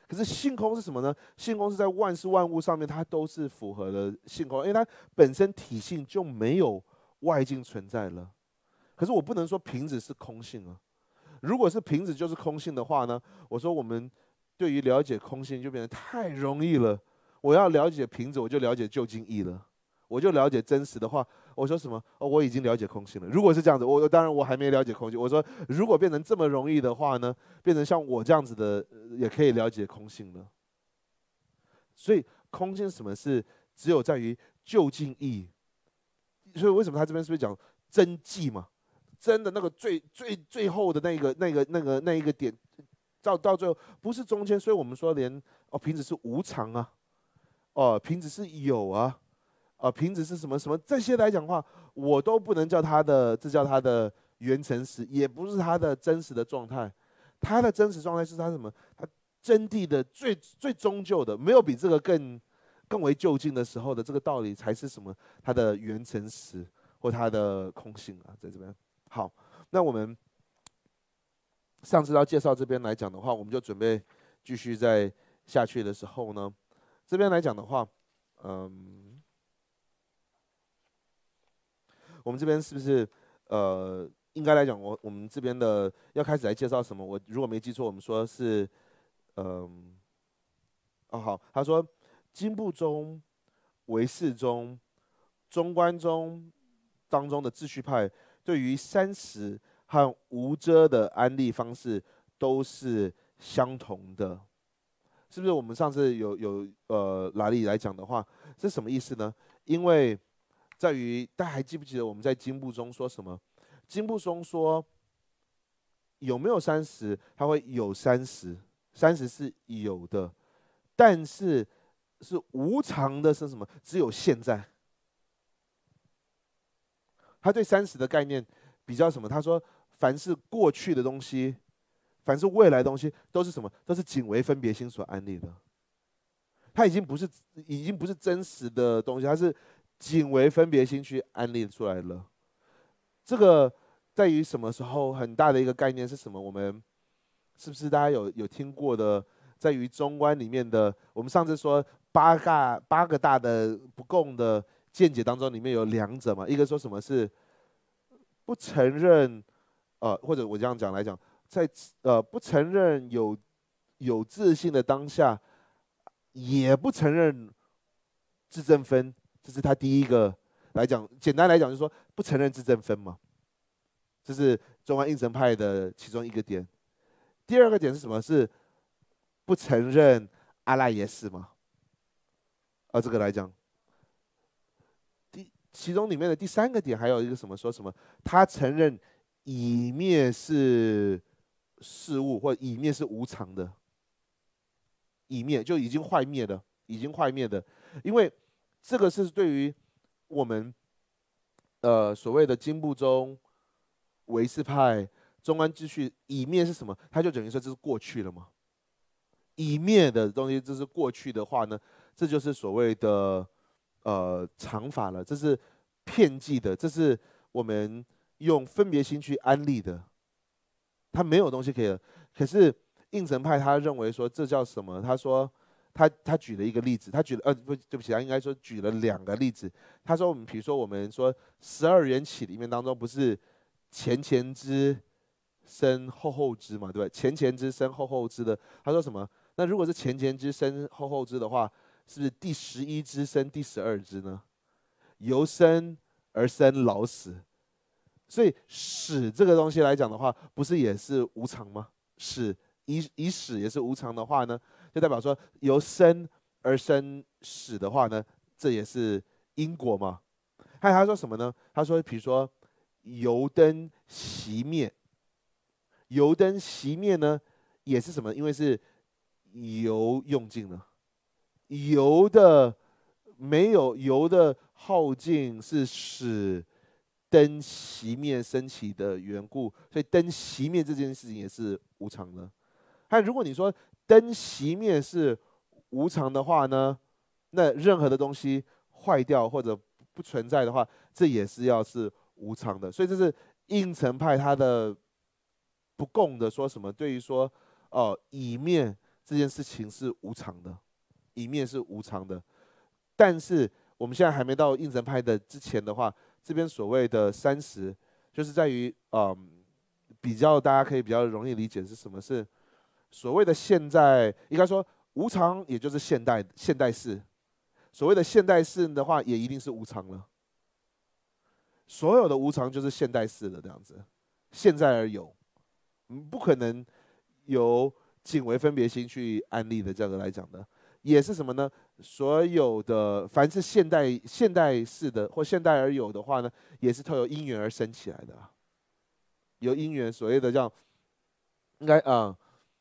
可是性空是什么呢？性空是在万事万物上面，它都是符合的性空，因为它本身体性就没有外境存在了。可是我不能说瓶子是空性啊，如果是瓶子就是空性的话呢，我说我们对于了解空性就变得太容易了。我要了解瓶子，我就了解旧经义了。我就了解真实的话，我说什么？哦，我已经了解空性了。如果是这样子，我当然我还没了解空性。我说，如果变成这么容易的话呢？变成像我这样子的，也可以了解空性了。所以空性什么是？只有在于就近义。所以为什么他这边是不是讲真迹嘛？真的那个最最最后的那个那个那个那一个点，到到最后不是中间。所以我们说连哦瓶子是无常啊，哦瓶子是有啊。啊，瓶子是什么什么？这些来讲话，我都不能叫他的，这叫他的原成实，也不是他的真实的状态。他的真实状态是他什么？他真谛的最最终究的，没有比这个更更为就近的时候的这个道理，才是什么？他的原成实或他的空性啊，在这边。好，那我们上次要介绍这边来讲的话，我们就准备继续再下去的时候呢，这边来讲的话，嗯。我们这边是不是，呃，应该来讲，我我们这边的要开始来介绍什么？我如果没记错，我们说是，嗯，哦好，他说金不中，为世中，中观中，当中的秩序派对于三十和无遮的安利方式都是相同的，是不是？我们上次有有呃哪里来讲的话，是什么意思呢？因为。在于大家还记不记得我们在金步中说什么？金步中说有没有三十？他会有三十，三十是有的，但是是无常的，是什么？只有现在。他对三十的概念比较什么？他说：凡是过去的东西，凡是未来东西，都是什么？都是仅为分别心所安立的。他已经不是，已经不是真实的东西，他是。仅为分别心去安利出来了，这个在于什么时候？很大的一个概念是什么？我们是不是大家有有听过的？在于中观里面的，我们上次说八大八个大的不共的见解当中，里面有两者嘛？一个说什么是不承认，呃，或者我这样讲来讲，在呃不承认有有自信的当下，也不承认自证分。这是他第一个来讲，简单来讲就是说不承认自证分嘛，这是中华应成派的其中一个点。第二个点是什么？是不承认阿赖耶识吗？啊，这个来讲，第其中里面的第三个点还有一个什么？说什么？他承认以灭是事物，或以灭是无常的，以灭就已经坏灭的，已经坏灭的，因为。这个是对于我们呃所谓的金部中维识派、中观秩序，一灭是什么？它就等于说这是过去了吗？一灭的东西这是过去的话呢，这就是所谓的呃常法了，这是骗计的，这是我们用分别心去安利的，它没有东西可以。可是应城派他认为说这叫什么？他说。他他举了一个例子，他举了呃不对不起，他应该说举了两个例子。他说我们比如说我们说十二元起里面当中不是前前之生后后之嘛，对吧？前前之生后后之的，他说什么？那如果是前前之生后后之的话，是不是第十一之生第十二之呢？由生而生老死，所以死这个东西来讲的话，不是也是无常吗？死以以死也是无常的话呢？就代表说，由生而生死的话呢，这也是因果嘛。还有他说什么呢？他说，比如说油灯熄灭，油灯熄灭呢，也是什么？因为是油用尽了，油的没有油的耗尽，是使灯熄灭升起的缘故。所以灯熄灭这件事情也是无常的。那如果你说，灯熄灭是无常的话呢，那任何的东西坏掉或者不存在的话，这也是要是无常的。所以这是应承派他的不共的，说什么对于说哦，以灭这件事情是无常的，以灭是无常的。但是我们现在还没到应承派的之前的话，这边所谓的三十，就是在于嗯，比较大家可以比较容易理解是什么是。所谓的现在，应该说无常，也就是现代现代式。所谓的现代式的话，也一定是无常了。所有的无常就是现代式的这样子，现在而有，嗯，不可能由仅为分别心去安利的这样子来讲的。也是什么呢？所有的凡是现代现代式的或现代而有的话呢，也是透由因缘而生起来的，由因缘所谓的叫应该啊。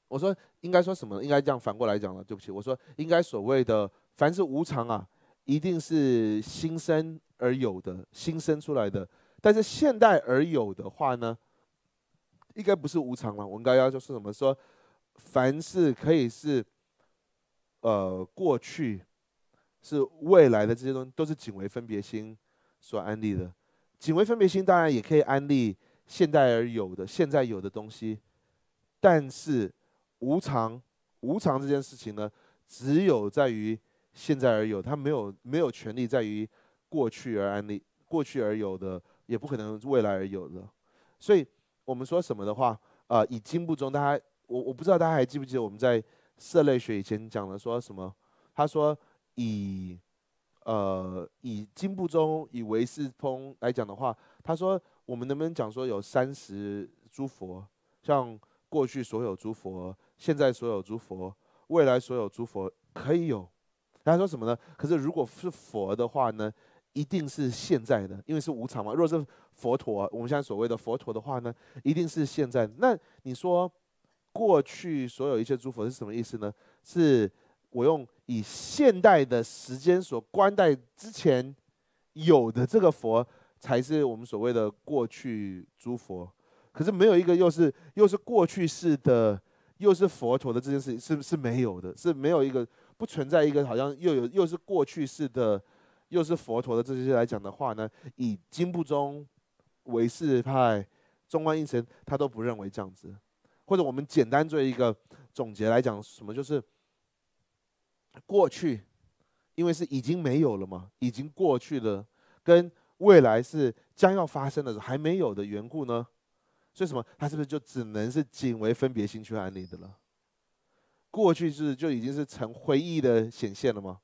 我说应该说什么？应该这样反过来讲了。对不起，我说应该所谓的凡是无常啊，一定是新生而有的、新生出来的。但是现代而有的话呢，应该不是无常了。我们该要求是什么？说凡是可以是，呃，过去是未来的这些东西，都是仅为分别心所安利的。仅为分别心当然也可以安利现代而有的、现在有的东西，但是。无常，无常这件事情呢，只有在于现在而有，它没有没有权利在于过去而安立，过去而有的也不可能未来而有的，所以我们说什么的话啊，以经不中，大家我我不知道大家还记不记得我们在色类学以前讲了说什么？他说以呃以经不中以为是通来讲的话，他说我们能不能讲说有三十诸佛，像过去所有诸佛。现在所有诸佛，未来所有诸佛可以有，他说什么呢？可是如果是佛的话呢，一定是现在的，因为是无常嘛。如果是佛陀，我们现在所谓的佛陀的话呢，一定是现在。那你说，过去所有一切诸佛是什么意思呢？是我用以现代的时间所观待之前有的这个佛，才是我们所谓的过去诸佛。可是没有一个又是又是过去式的。又是佛陀的这件事情是是没有的，是没有一个不存在一个好像又有又是过去式的，又是佛陀的这些来讲的话呢，以金不宗为世派，中观应神，他都不认为这样子。或者我们简单做一个总结来讲，什么就是过去，因为是已经没有了嘛，已经过去了，跟未来是将要发生的还没有的缘故呢。所以什么？他是不是就只能是仅为分别心去安利的了？过去是就已经是成回忆的显现了吗？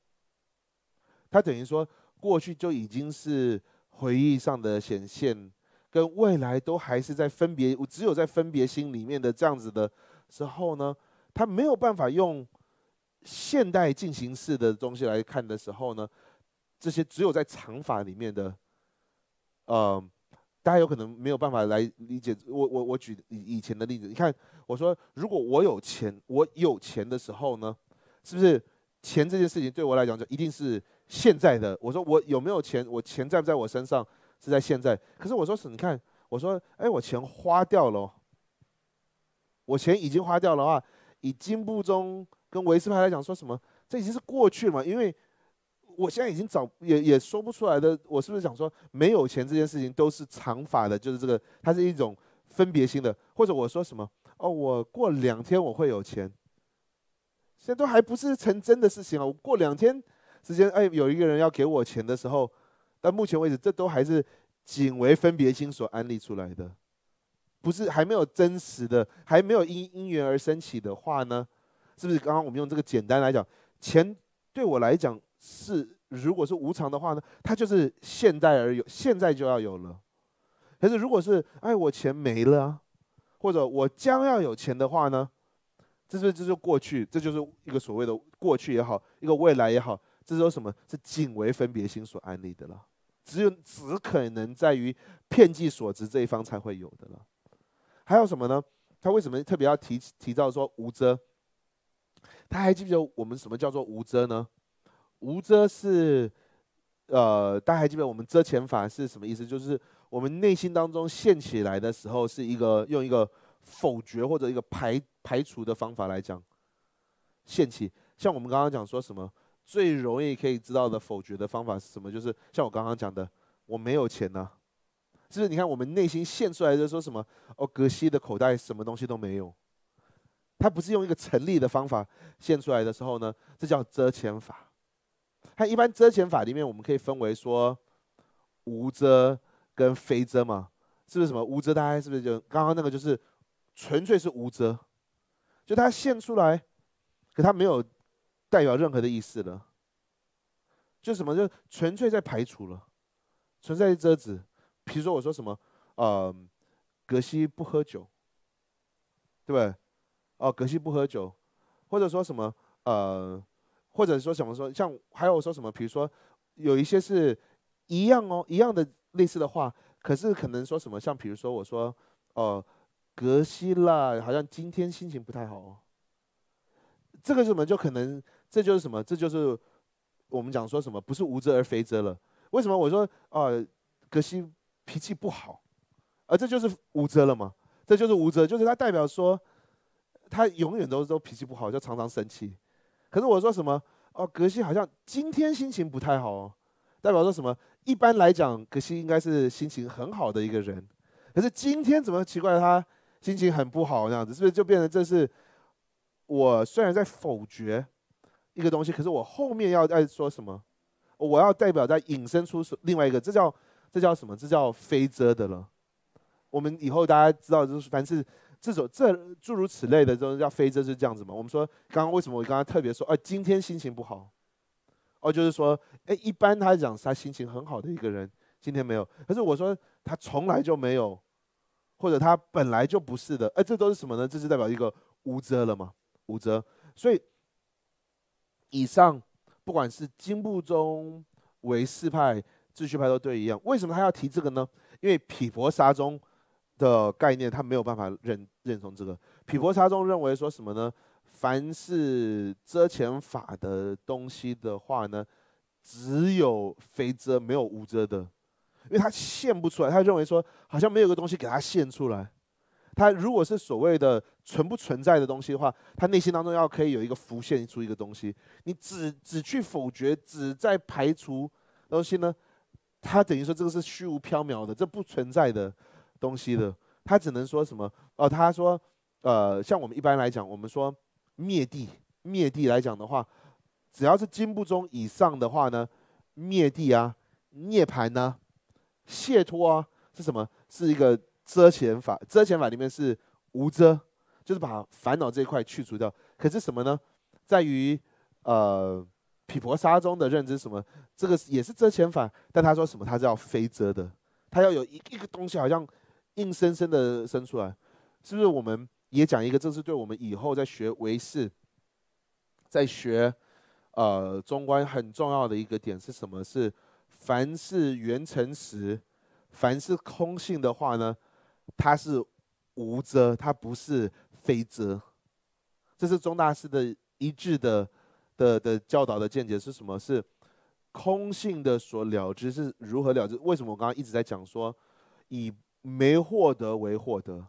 他等于说过去就已经是回忆上的显现，跟未来都还是在分别。我只有在分别心里面的这样子的时候呢，他没有办法用现代进行式的东西来看的时候呢，这些只有在长法里面的，嗯。大家有可能没有办法来理解我，我我举以以前的例子，你看，我说如果我有钱，我有钱的时候呢，是不是钱这件事情对我来讲就一定是现在的？我说我有没有钱，我钱在不在我身上是在现在。可是我说是，你看，我说哎，我钱花掉了，我钱已经花掉了啊。以金步中跟维斯派来讲，说什么这已经是过去嘛？因为。我现在已经找也也说不出来的，我是不是想说没有钱这件事情都是常法的？就是这个，它是一种分别心的，或者我说什么哦，我过两天我会有钱，现在都还不是成真的事情啊！我过两天时间，哎，有一个人要给我钱的时候，到目前为止，这都还是仅为分别心所安利出来的，不是还没有真实的，还没有因因缘而升起的话呢？是不是？刚刚我们用这个简单来讲，钱对我来讲。是，如果是无常的话呢，它就是现在而有，现在就要有了。可是如果是哎，我钱没了，或者我将要有钱的话呢，这是这是过去，这就是一个所谓的过去也好，一个未来也好，这是有什么？是仅为分别心所安立的了，只有只可能在于片计所值这一方才会有的了。还有什么呢？他为什么特别要提提到说无遮？他还记不记得我们什么叫做无遮呢？无遮是，呃，大家还记得我们遮钱法是什么意思？就是我们内心当中现起来的时候，是一个用一个否决或者一个排排除的方法来讲现起。像我们刚刚讲说什么最容易可以知道的否决的方法是什么？就是像我刚刚讲的，我没有钱呐，是不是？你看我们内心现出来的说什么？哦，格西的口袋什么东西都没有，他不是用一个成立的方法现出来的时候呢？这叫遮钱法。它一般遮前法里面，我们可以分为说无遮跟非遮嘛？是不是什么无遮？大概是不是就刚刚那个就是纯粹是无遮？就它现出来，可它没有代表任何的意思了。就什么就纯粹在排除了，纯粹是遮止。比如说我说什么呃，葛西不喝酒，对不对？哦，葛西不喝酒，或者说什么呃。或者说什么说，像还有说什么，比如说，有一些是一样哦，一样的类似的话，可是可能说什么，像比如说我说，哦，格西啦，好像今天心情不太好哦。这个什么就可能这就是什么，这就是我们讲说什么，不是无责而非责了。为什么我说啊，格西脾气不好，啊，这就是无责了吗？这就是无责，就是他代表说，他永远都都脾气不好，就常常生气。可是我说什么哦，格西好像今天心情不太好哦，代表说什么？一般来讲，格西应该是心情很好的一个人，可是今天怎么奇怪他心情很不好那样子？是不是就变成这是我虽然在否决一个东西，可是我后面要再说什么？我要代表在引申出另外一个，这叫这叫什么？这叫非遮的了。我们以后大家知道就是凡是。这种这诸如此类的这种叫非遮是这样子吗？我们说刚刚为什么我刚刚特别说，哎，今天心情不好，哦，就是说，哎，一般他讲他心情很好的一个人，今天没有，可是我说他从来就没有，或者他本来就不是的，哎，这都是什么呢？这是代表一个无遮了吗？无遮，所以以上不管是金部中、唯识派、秩序派都对一样。为什么他要提这个呢？因为匹婆沙中的概念，他没有办法忍。认同这个，匹婆沙中认为说什么呢？凡是遮前法的东西的话呢，只有非遮，没有无遮的，因为他现不出来。他认为说，好像没有个东西给他现出来。他如果是所谓的存不存在的东西的话，他内心当中要可以有一个浮现出一个东西。你只只去否决，只在排除东西呢？他等于说这个是虚无缥缈的，这不存在的东西的。他只能说什么？哦，他说，呃，像我们一般来讲，我们说灭地灭地来讲的话，只要是金不中以上的话呢，灭地啊，涅槃呢，解脱啊，是什么？是一个遮遣法，遮遣法里面是无遮，就是把烦恼这一块去除掉。可是什么呢？在于呃毗婆沙中的认知什么？这个也是遮遣法，但他说什么？他是要非遮的，他要有一一个东西好像。硬生生的生出来，是不是我们也讲一个？这是对我们以后在学唯识，在学，呃，中观很重要的一个点是什么？是凡是圆成时，凡是空性的话呢，它是无遮，它不是非遮。这是钟大师的一致的的的教导的见解是什么？是空性的所了知是如何了知？为什么我刚刚一直在讲说以？没获得为获得，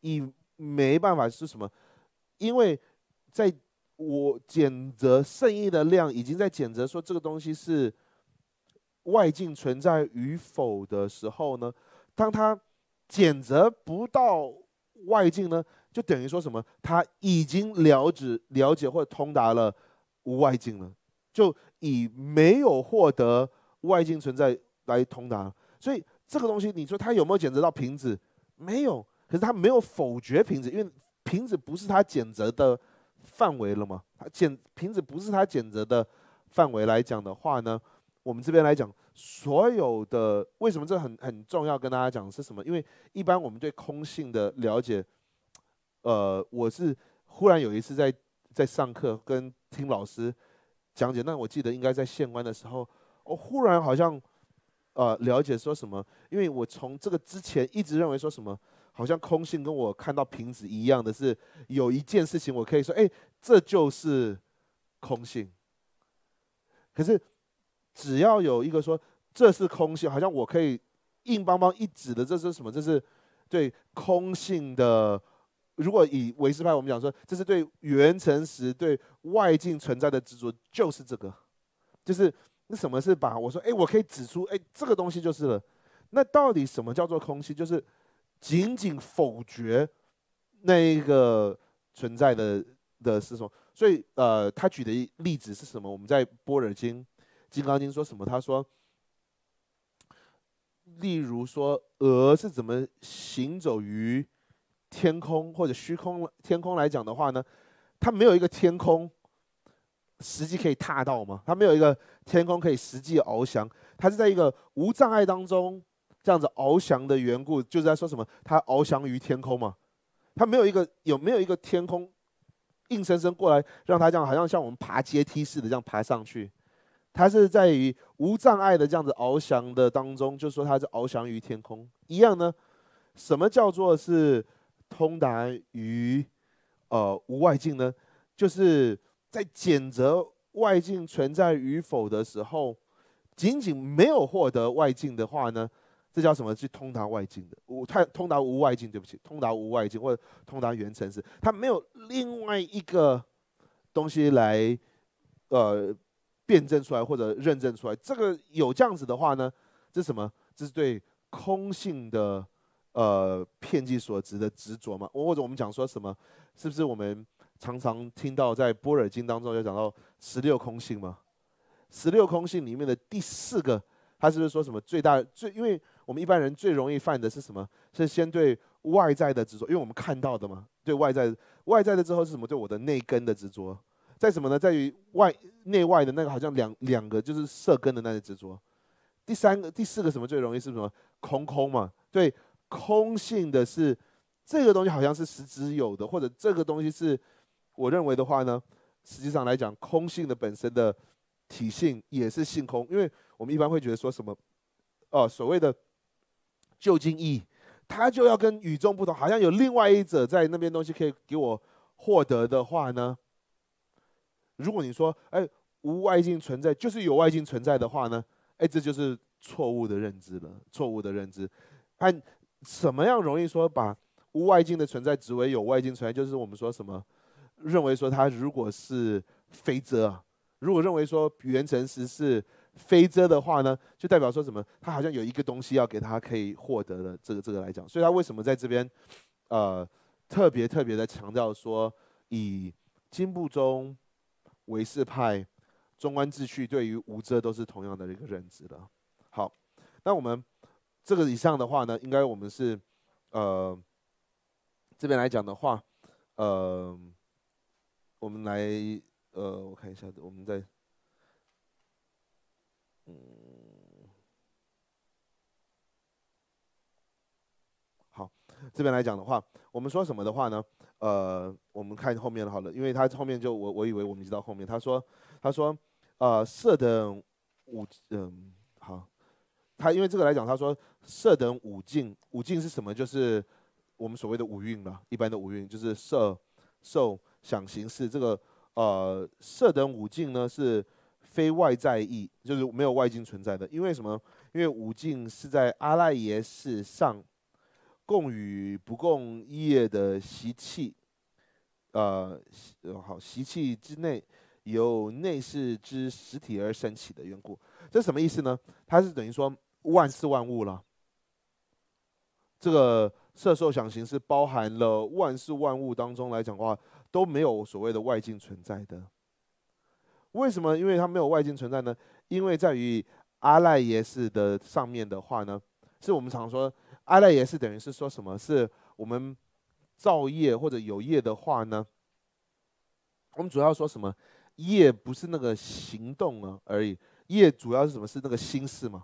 以没办法是什么？因为，在我检择圣意的量已经在检择说这个东西是外境存在与否的时候呢，当他检择不到外境呢，就等于说什么？他已经了知、了解或者通达了无外境了，就以没有获得外境存在来通达，所以。这个东西，你说他有没有检测到瓶子？没有，可是他没有否决瓶子，因为瓶子不是他检测的范围了吗？检瓶子不是他检测的范围来讲的话呢，我们这边来讲，所有的为什么这很很重要？跟大家讲是什么？因为一般我们对空性的了解，呃，我是忽然有一次在在上课跟听老师讲解，那我记得应该在县官的时候，我忽然好像。呃，了解说什么？因为我从这个之前一直认为说什么，好像空性跟我看到瓶子一样的是，有一件事情我可以说，哎，这就是空性。可是只要有一个说这是空性，好像我可以硬邦邦一指的这是什么？这是对空性的，如果以维世派我们讲说，这是对原成时对外境存在的执着，就是这个，就是。那什么是吧？我说，哎，我可以指出，哎，这个东西就是了。那到底什么叫做空性？就是仅仅否决那一个存在的的是什么？所以，呃，他举的例子是什么？我们在《波尔经》《金刚经》说什么？他说，例如说，鹅是怎么行走于天空或者虚空？天空来讲的话呢，它没有一个天空。实际可以踏到吗？他没有一个天空可以实际翱翔，他是在一个无障碍当中这样子翱翔的缘故，就是在说什么？他翱翔于天空吗？他没有一个有没有一个天空硬生生过来让他这样，好像像我们爬阶梯似的这样爬上去，他是在于无障碍的这样子翱翔的当中，就说他是翱翔于天空一样呢？什么叫做是通达于呃无外境呢？就是。在检责外境存在与否的时候，仅仅没有获得外境的话呢，这叫什么？去通达外境的无太通达无外境，对不起，通达无外境或者通达原成市，他没有另外一个东西来，呃，辩证出来或者认证出来。这个有这样子的话呢，这是什么？这是对空性的呃片计所执的执着嘛？或者我们讲说什么？是不是我们？常常听到在波尔经》当中有讲到十六空性吗？十六空性里面的第四个，他是不是说什么最大最？因为我们一般人最容易犯的是什么？是先对外在的执着，因为我们看到的嘛，对外在，外在的之后是什么？对我的内根的执着，在什么呢？在于外内外的那个好像两两个就是色根的那个执着。第三个、第四个什么最容易是什么？空空嘛，对空性的是这个东西好像是实质有的，或者这个东西是。我认为的话呢，实际上来讲，空性的本身的体性也是性空，因为我们一般会觉得说什么，哦，所谓的究竟义，它就要跟与众不同，好像有另外一者在那边东西可以给我获得的话呢。如果你说，哎，无外境存在就是有外境存在的话呢，哎，这就是错误的认知了，错误的认知。看怎么样容易说把无外境的存在，指为有外境存在，就是我们说什么？认为说他如果是非遮啊，如果认为说原成实是非遮的话呢，就代表说什么？他好像有一个东西要给他可以获得的这个这个来讲，所以他为什么在这边，呃，特别特别的强调说以金部中为世派中观秩序对于无遮都是同样的一个认知的。好，那我们这个以上的话呢，应该我们是呃这边来讲的话，呃。我们来，呃，我看一下，我们再，嗯，好，这边来讲的话，我们说什么的话呢？呃，我们看后面好了，因为他后面就我我以为我们知道后面，他说，他说，呃，色等五，嗯，好，他因为这个来讲，他说色等五境，五境是什么？就是我们所谓的五蕴了，一般的五蕴就是色、受。想形式这个呃色等五境呢是非外在意，就是没有外境存在的。因为什么？因为五境是在阿赖耶识上共与不共业的习气，呃，好习气之内有内视之实体而生起的缘故。这什么意思呢？它是等于说万事万物了。这个色受想行是包含了万事万物当中来讲的话。都没有所谓的外境存在的，为什么？因为它没有外境存在呢？因为在于阿赖耶识的上面的话呢，是我们常说阿赖耶识等于是说什么？是我们造业或者有业的话呢？我们主要说什么？业不是那个行动啊而已，业主要是什么？是那个心事嘛？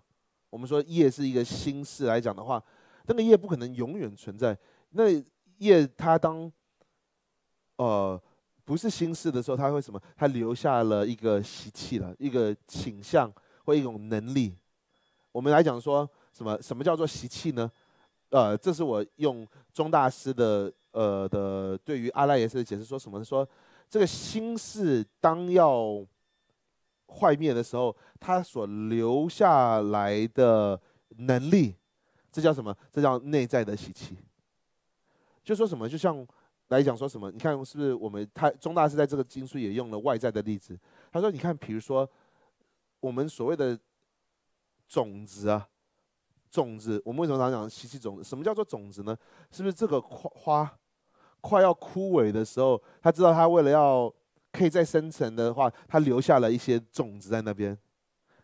我们说业是一个心事来讲的话，那个业不可能永远存在，那业它当。呃，不是心事的时候，他会什么？他留下了一个习气了，一个倾向或一种能力。我们来讲说什么？什么叫做习气呢？呃，这是我用庄大师的呃的对于阿赖耶识的解释，说什么？说这个心事当要坏灭的时候，他所留下来的能力，这叫什么？这叫内在的习气。就说什么？就像。来讲说什么？你看是不是我们他中大是在这个经书也用了外在的例子？他说：“你看，比如说我们所谓的种子啊，种子，我们为什么常讲吸气种子？什么叫做种子呢？是不是这个花花快要枯萎的时候，他知道他为了要可以再生成的话，他留下了一些种子在那边？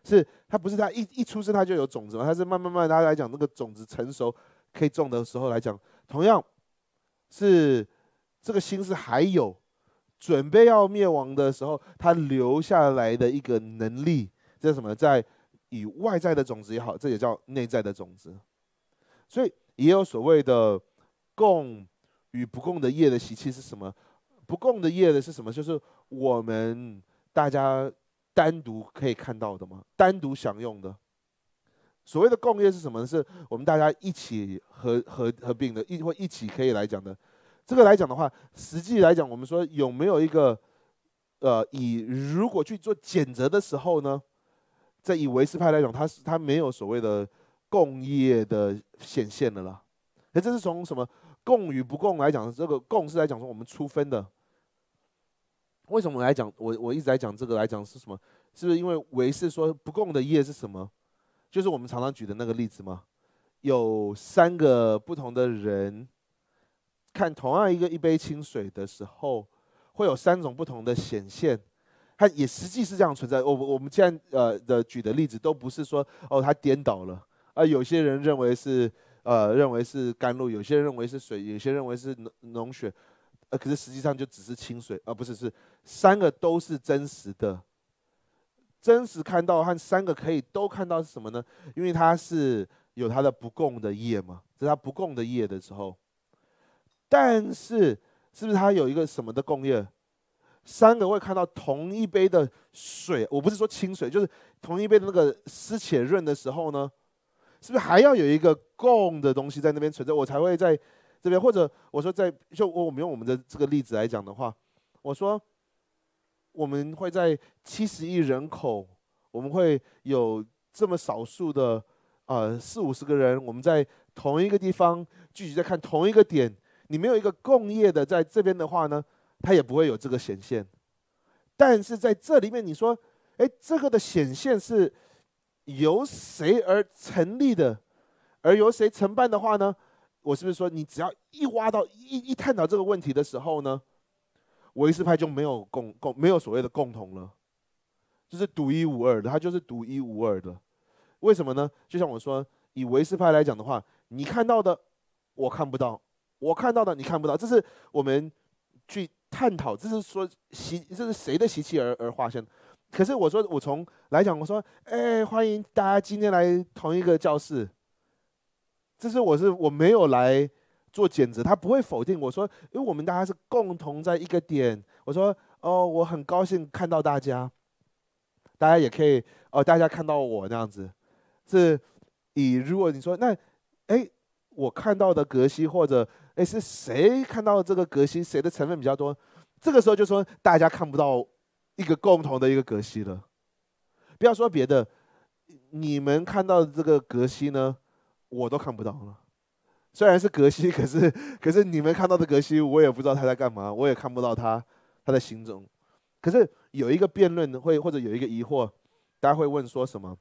是他不是？他一一出生他就有种子吗？他是慢慢慢，大家来讲那个种子成熟可以种的时候来讲，同样是。”这个心是还有准备要灭亡的时候，他留下来的一个能力，这是什么？在以外在的种子也好，这也叫内在的种子。所以也有所谓的共与不共的业的习气是什么？不共的业的是什么？就是我们大家单独可以看到的吗？单独享用的所谓的共业是什么？是我们大家一起合合合并的一或一起可以来讲的。这个来讲的话，实际来讲，我们说有没有一个，呃，以如果去做谴责的时候呢，在以维斯派来讲，他是他没有所谓的共业的显现的啦。那这是从什么共与不共来讲这个共是来讲说我们出分的。为什么来讲？我我一直在讲这个来讲是什么？是不是因为维斯说不共的业是什么？就是我们常常举的那个例子吗？有三个不同的人。看同样一个一杯清水的时候，会有三种不同的显现，它也实际是这样存在。我我们现在呃的举的例子都不是说哦它颠倒了，而有些人认为是呃认为是甘露，有些人认为是水，有些认为是脓浓血，呃可是实际上就只是清水呃、不是是三个都是真实的，真实看到和三个可以都看到是什么呢？因为它是有它的不共的业嘛，在它不共的业的时候。但是，是不是它有一个什么的共业？三个会看到同一杯的水，我不是说清水，就是同一杯那个湿且润的时候呢，是不是还要有一个共的东西在那边存在，我才会在这边？或者我说，在就我们用我们的这个例子来讲的话，我说我们会在七十亿人口，我们会有这么少数的啊四五十个人，我们在同一个地方聚集，在看同一个点。你没有一个共业的在这边的话呢，他也不会有这个显现。但是在这里面，你说，哎，这个的显现是由谁而成立的，而由谁承办的话呢？我是不是说，你只要一挖到一一探讨这个问题的时候呢，维斯派就没有共共没有所谓的共同了，就是独一无二的，它就是独一无二的。为什么呢？就像我说，以维斯派来讲的话，你看到的我看不到。我看到的，你看不到，这是我们去探讨。这是说习，这是谁的习气而而化身？可是我说，我从来讲，我说，哎，欢迎大家今天来同一个教室。这是我是我没有来做剪纸，他不会否定我说，因为我们大家是共同在一个点。我说，哦，我很高兴看到大家，大家也可以哦，大家看到我那样子，是以如果你说那，哎，我看到的格西或者。哎，是谁看到这个革新？谁的成分比较多？这个时候就说大家看不到一个共同的一个革新了。不要说别的，你们看到的这个革新呢，我都看不到了。虽然是革新，可是可是你们看到的革新，我也不知道他在干嘛，我也看不到他他的行踪。可是有一个辩论会，或者有一个疑惑，大家会问说什么？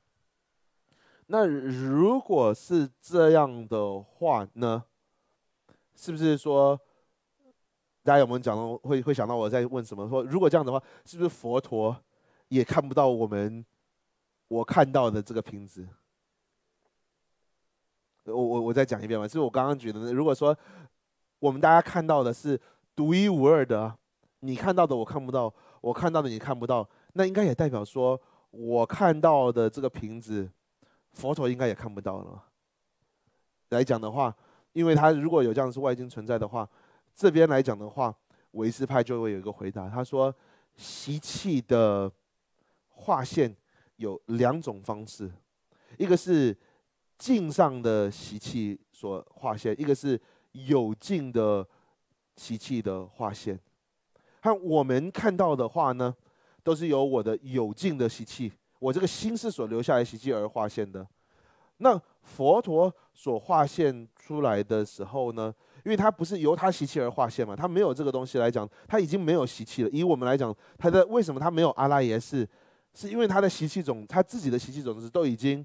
那如果是这样的话呢？是不是说，大家有没有讲到？会会想到我在问什么？说如果这样的话，是不是佛陀也看不到我们我看到的这个瓶子？我我我再讲一遍吧，就是我刚刚举的。如果说我们大家看到的是独一无二的，你看到的我看不到，我看到的你看不到，那应该也代表说，我看到的这个瓶子，佛陀应该也看不到了。来讲的话。因为他如果有这样子外境存在的话，这边来讲的话，维斯派就会有一个回答。他说，习气的划线有两种方式，一个是镜上的习气所划线，一个是有镜的习气的划线。看我们看到的话呢，都是由我的有镜的习气，我这个心是所留下来的习气而划线的。那佛陀所画线出来的时候呢？因为他不是由他习气而画线嘛，他没有这个东西来讲，他已经没有习气了。以我们来讲，他的为什么他没有阿拉耶是，是因为他的习气种，他自己的习气种子都已经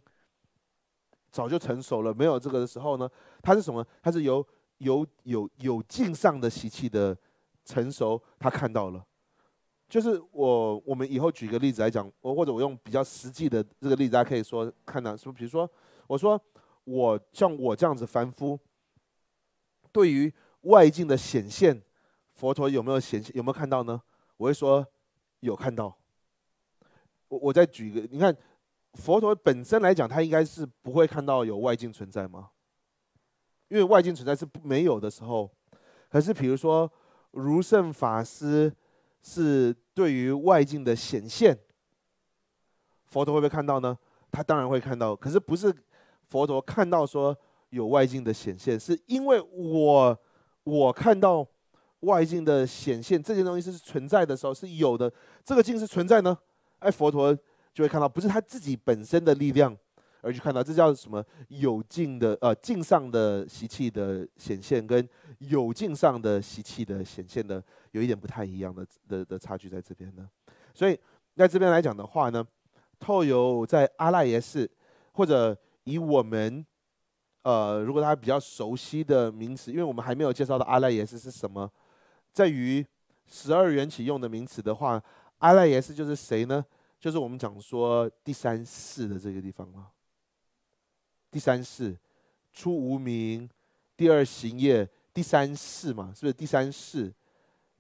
早就成熟了。没有这个的时候呢，他是什么？他是由有有有净上的习气的成熟，他看到了。就是我我们以后举个例子来讲，我或者我用比较实际的这个例子，大家可以说看到是不？比如说。我说，我像我这样子凡夫，对于外境的显现，佛陀有没有显现？有没有看到呢？我会说，有看到。我我再举一个，你看，佛陀本身来讲，他应该是不会看到有外境存在吗？因为外境存在是不没有的时候。可是比如说，如圣法师是对于外境的显现，佛陀会不会看到呢？他当然会看到，可是不是。佛陀看到说有外境的显现，是因为我我看到外境的显现，这些东西是存在的时候是有的。这个境是存在呢？哎，佛陀就会看到，不是他自己本身的力量而去看到，这叫什么有境的呃境上的习气的显现，跟有境上的习气的显现的有一点不太一样的的的差距在这边呢。所以在这边来讲的话呢，透由在阿赖耶识或者以我们，呃，如果大家比较熟悉的名词，因为我们还没有介绍到阿赖耶识是什么，在于十二缘起用的名词的话，阿赖耶识就是谁呢？就是我们讲说第三世的这个地方了。第三世出无名，第二行业，第三世嘛，是不是第三世？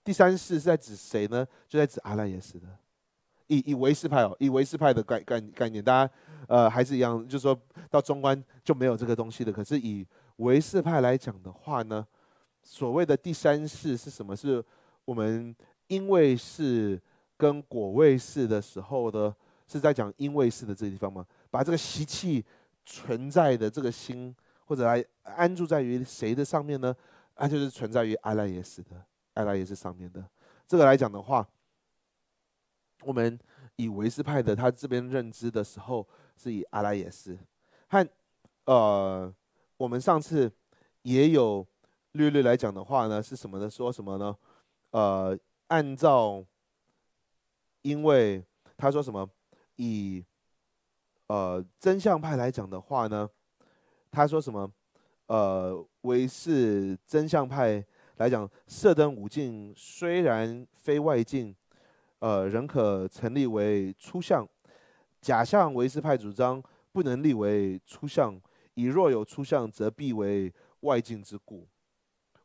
第三世是在指谁呢？就在指阿赖耶识的。以以维斯派哦，以维斯派的概概概念，大家呃还是一样，就说到中观就没有这个东西的。可是以维斯派来讲的话呢，所谓的第三世是什么？是，我们因为是跟果位是的时候的，是在讲因为是的这个地方吗？把这个习气存在的这个心，或者来安住在于谁的上面呢？那就是存在于阿赖耶识的，阿赖耶识上面的。这个来讲的话。我们以维斯派的他这边认知的时候，是以阿拉也斯，和呃，我们上次也有略略来讲的话呢，是什么呢？说什么呢？呃，按照因为他说什么，以呃真相派来讲的话呢，他说什么？呃，维是真相派来讲，射灯五镜虽然非外境，呃，仍可成立为初相，假相为是派主张不能立为初相，以若有初相，则必为外境之故。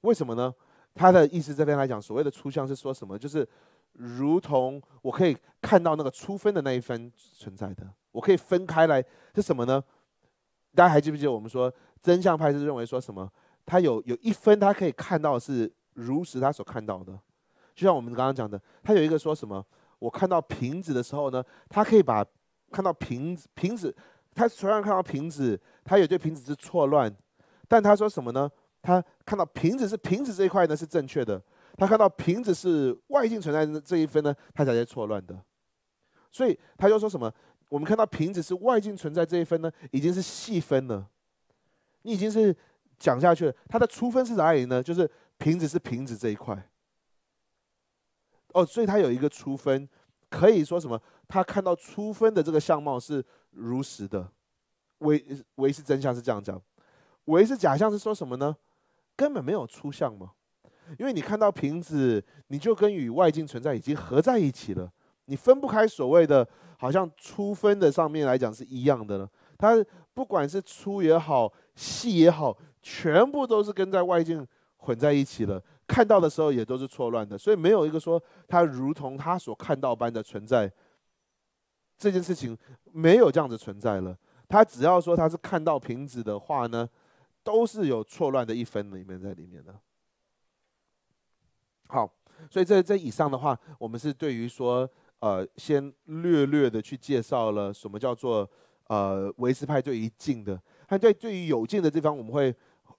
为什么呢？他的意思这边来讲，所谓的初相是说什么？就是如同我可以看到那个初分的那一分存在的，我可以分开来，是什么呢？大家还记不记得我们说真相派是认为说什么？他有有一分他可以看到是如实他所看到的。就像我们刚刚讲的，他有一个说什么？我看到瓶子的时候呢，他可以把看到瓶子，瓶子，他虽然看到瓶子，他也对瓶子是错乱，但他说什么呢？他看到瓶子是瓶子这一块呢是正确的，他看到瓶子是外境存在这这一分呢，他才是错乱的。所以他又说什么？我们看到瓶子是外境存在这一分呢，已经是细分了，你已经是讲下去了。它的初分是哪里呢？就是瓶子是瓶子这一块。哦，所以他有一个初分，可以说什么？他看到初分的这个相貌是如实的，为为是真相是这样讲，为是假象是说什么呢？根本没有初相嘛，因为你看到瓶子，你就跟与外境存在已经合在一起了，你分不开所谓的好像初分的上面来讲是一样的了。它不管是粗也好，细也好，全部都是跟在外境混在一起了。看到的时候也都是错乱的，所以没有一个说他如同他所看到般的存在。这件事情没有这样子存在了。他只要说他是看到瓶子的话呢，都是有错乱的一分里面在里面的。好，所以这这以上的话，我们是对于说，呃，先略略的去介绍了什么叫做呃维斯派对于静的，还在对于有静的地方我们会。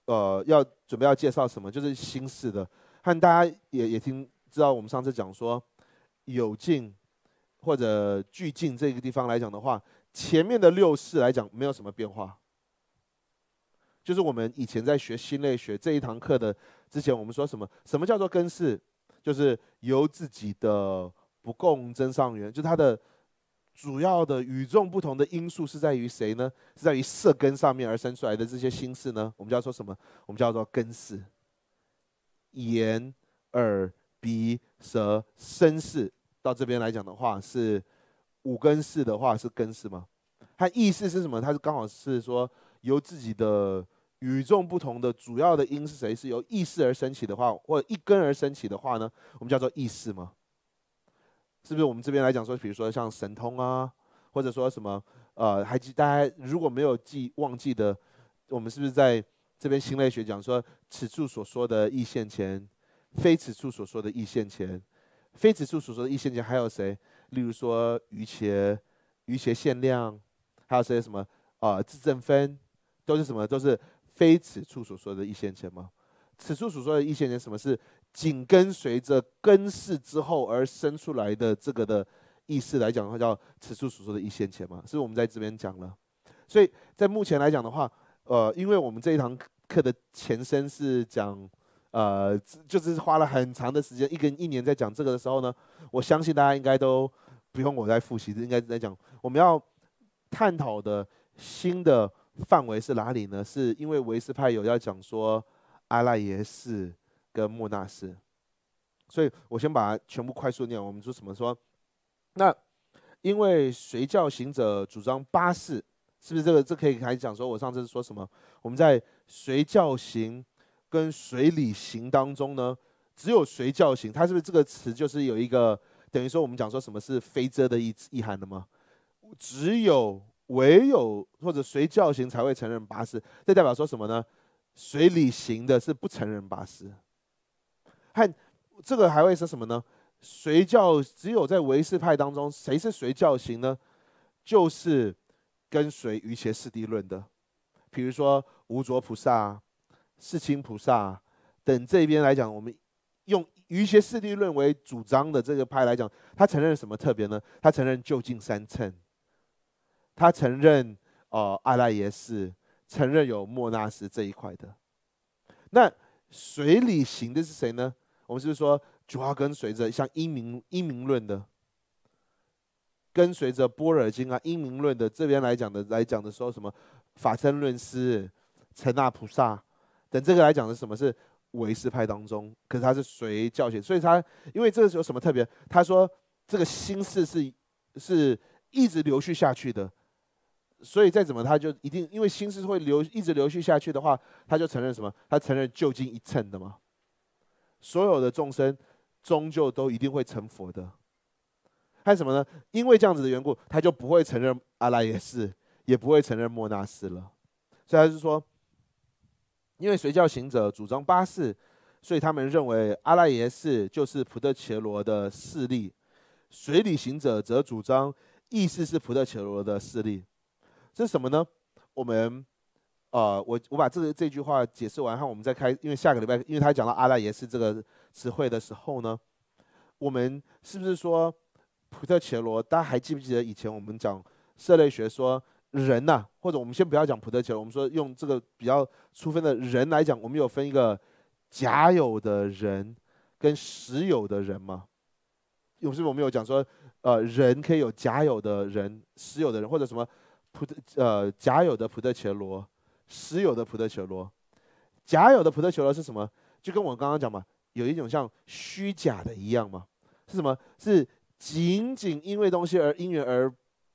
呃，要准备要介绍什么？就是新式的，看大家也也听知道，我们上次讲说有进或者俱进这个地方来讲的话，前面的六式来讲没有什么变化，就是我们以前在学心类学这一堂课的之前，我们说什么？什么叫做根式？就是由自己的不共真上缘，就它的。主要的与众不同的因素是在于谁呢？是在于色根上面而生出来的这些心事呢？我们叫做什么？我们叫做根事。眼、耳、鼻、舌、身事，到这边来讲的话，是五根事的话是根事吗？它意思是什么？它是刚好是说由自己的与众不同的主要的因是谁？是由意识而升起的话，或一根而升起的话呢？我们叫做意识吗？是不是我们这边来讲说，比如说像神通啊，或者说什么，呃，还记大家如果没有记忘记的，我们是不是在这边心类学讲说，此处所说的异现前，非此处所说的异现前，非此处所说的异现前，还有谁？例如说余邪、余邪限量，还有谁？什么啊自证分，都是什么？都是非此处所说的异现前吗？此处所说的异现前什么是？紧跟随着根世之后而生出来的这个的意思来讲的话，叫此处所说的一线钱嘛，是我们在这边讲了。所以在目前来讲的话，呃，因为我们这一堂课的前身是讲，呃，就是花了很长的时间，一跟一年在讲这个的时候呢，我相信大家应该都不用我再复习，应该在讲我们要探讨的新的范围是哪里呢？是因为维斯派有要讲说阿赖耶是。跟莫纳斯，所以我先把它全部快速念。我们说什么说，那因为随教行者主张巴士，是不是这个？这可以开始讲说，我上次说什么？我们在随教行跟随礼行当中呢，只有随教行，它是不是这个词就是有一个等于说我们讲说什么是非遮的意意涵的吗？只有唯有或者随教行才会承认巴士，这代表说什么呢？随礼行的是不承认巴士。看，这个还会说什么呢？随教只有在维世派当中，谁是随教型呢？就是跟随于邪四谛论的，比如说无着菩萨、世亲菩萨等这边来讲，我们用于邪四谛论为主张的这个派来讲，他承认什么特别呢？他承认就近三乘，他承认哦阿赖耶识，承认有莫纳斯这一块的。那随理行的是谁呢？我们是说，主要跟随着像英明、英明论的，跟随着波尔经啊、英明论的这边来讲的，来讲的时候，什么法身论师、成那菩萨等这个来讲的，什么是唯识派当中，可是他是随教学，所以他因为这个有什么特别？他说这个心事是是一直流续下去的，所以再怎么他就一定，因为心事会流一直流续下去的话，他就承认什么？他承认就近一乘的嘛，所有的众生，终究都一定会成佛的。还什么呢？因为这样子的缘故，他就不会承认阿赖耶识，也不会承认莫那斯了。所以他是说，因为随教行者主张八世，所以他们认为阿赖耶识就是普特伽罗的势力；随理行者则主张意识是普特伽罗的势力。这是什么呢？我们。呃，我我把这个这句话解释完后，我们再开，因为下个礼拜，因为他讲到阿拉也是这个词汇的时候呢，我们是不是说普特切罗？大家还记不记得以前我们讲色类学说人呢？或者我们先不要讲普特切罗，我们说用这个比较粗分的人来讲，我们有分一个假有的人跟实有的人吗？有，是不是我们有讲说呃，人可以有假有的人、实有的人，或者什么普特呃假有的普特切罗？实有的葡萄酒罗，假有的葡萄酒罗是什么？就跟我刚刚讲嘛，有一种像虚假的一样嘛，是什么？是仅仅因为东西而因缘而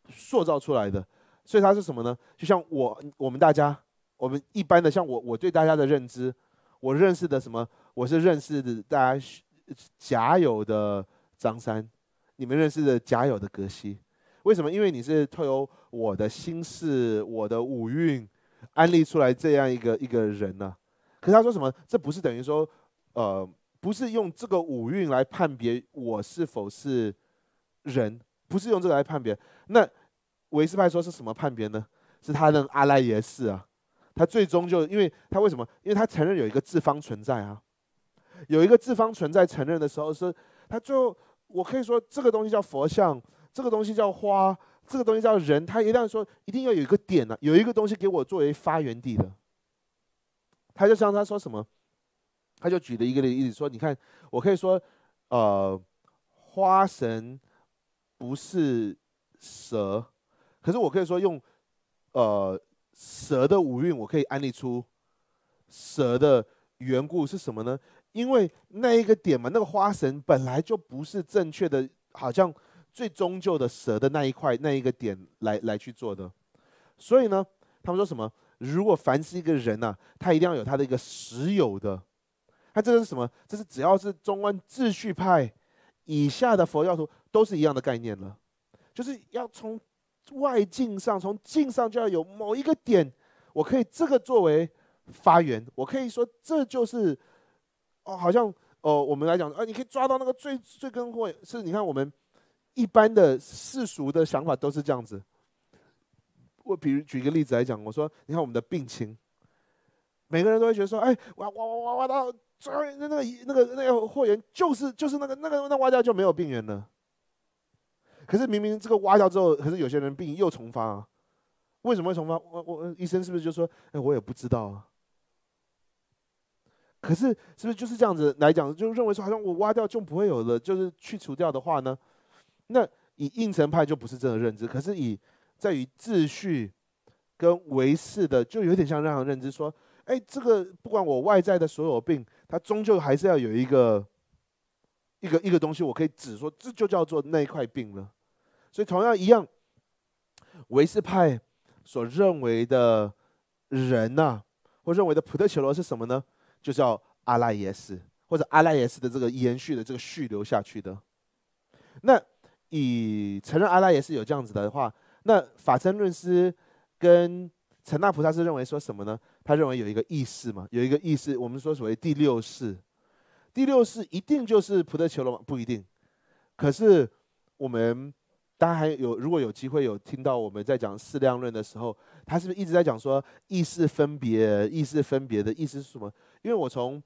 塑造出来的，所以它是什么呢？就像我我们大家，我们一般的像我，我对大家的认知，我认识的什么？我是认识的大家假有的张三，你们认识的假有的格西。为什么？因为你是透由我的心事，我的五蕴。安利出来这样一个一个人呢，可是他说什么？这不是等于说，呃，不是用这个五蕴来判别我是否是人，不是用这个来判别。那维斯派说是什么判别呢？是他的阿赖耶识啊。他最终就因为他为什么？因为他承认有一个自方存在啊，有一个自方存在承认的时候，是他最后我可以说这个东西叫佛像，这个东西叫花。这个东西叫人，他一定要说，一定要有一个点呢，有一个东西给我作为发源地的。他就像他说什么，他就举了一个例子说，你看，我可以说，呃，花神不是蛇，可是我可以说用，呃，蛇的五运，我可以安利出蛇的缘故是什么呢？因为那一个点嘛，那个花神本来就不是正确的，好像。最终究的舍的那一块那一个点来来去做的，所以呢，他们说什么？如果凡是一个人呢，他一定要有他的一个实有的，他这个是什么？这是只要是中观秩序派以下的佛教徒都是一样的概念了，就是要从外境上，从境上就要有某一个点，我可以这个作为发源，我可以说这就是哦，好像哦，我们来讲，啊，你可以抓到那个最最根会是，你看我们。一般的世俗的想法都是这样子。我比如举一个例子来讲，我说你看我们的病情，每个人都会觉得说，哎，挖挖挖挖挖到最后那那个那个那个货源就是就是那个那个那挖掉就没有病源了。可是明明这个挖掉之后，可是有些人病又重发啊？为什么会重发？我我医生是不是就说，哎，我也不知道啊？可是是不是就是这样子来讲，就认为说好像我挖掉就不会有了，就是去除掉的话呢？那以应成派就不是这个的认知，可是以在于秩序跟维世的，就有点像这样的认知，说，哎，这个不管我外在的所有病，它终究还是要有一个一个一个东西，我可以指说，这就叫做那一块病了。所以同样一样，维世派所认为的人呐，或认为的普特乔罗是什么呢？就叫阿赖耶识，或者阿赖耶识的这个延续的这个续留下去的，那。以承认阿拉也是有这样子的话，那法身论师跟陈大菩萨是认为说什么呢？他认为有一个意识嘛，有一个意识。我们说所谓第六世，第六世一定就是普提求罗吗？不一定。可是我们家还有如果有机会有听到我们在讲四量论的时候，他是不是一直在讲说意识分别，意识分别的意思是什么？因为我从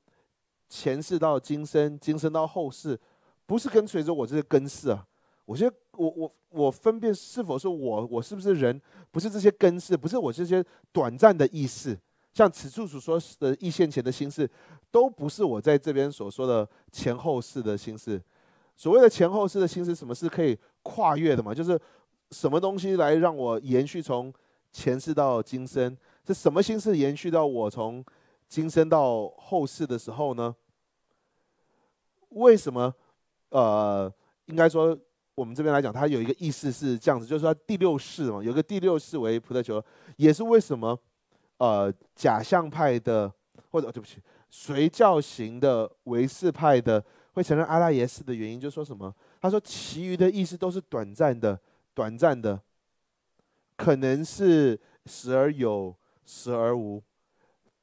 前世到今生，今生到后世，不是跟随着我这个根世啊。我觉得我我我分辨是否是我我是不是人，不是这些根是，不是我这些短暂的意识，像此处所说的一线前的心事，都不是我在这边所说的前后世的心事。所谓的前后世的心事，什么是可以跨越的嘛？就是什么东西来让我延续从前世到今生？是什么心事延续到我从今生到后世的时候呢？为什么？呃，应该说。我们这边来讲，它有一个意思是这样子，就是说第六世嘛，有个第六世为菩萨球，也是为什么，呃，假象派的或者对不起，随教型的唯世派的会承认阿拉耶识的原因，就说什么？他说其余的意思都是短暂的，短暂的，可能是时而有，时而无。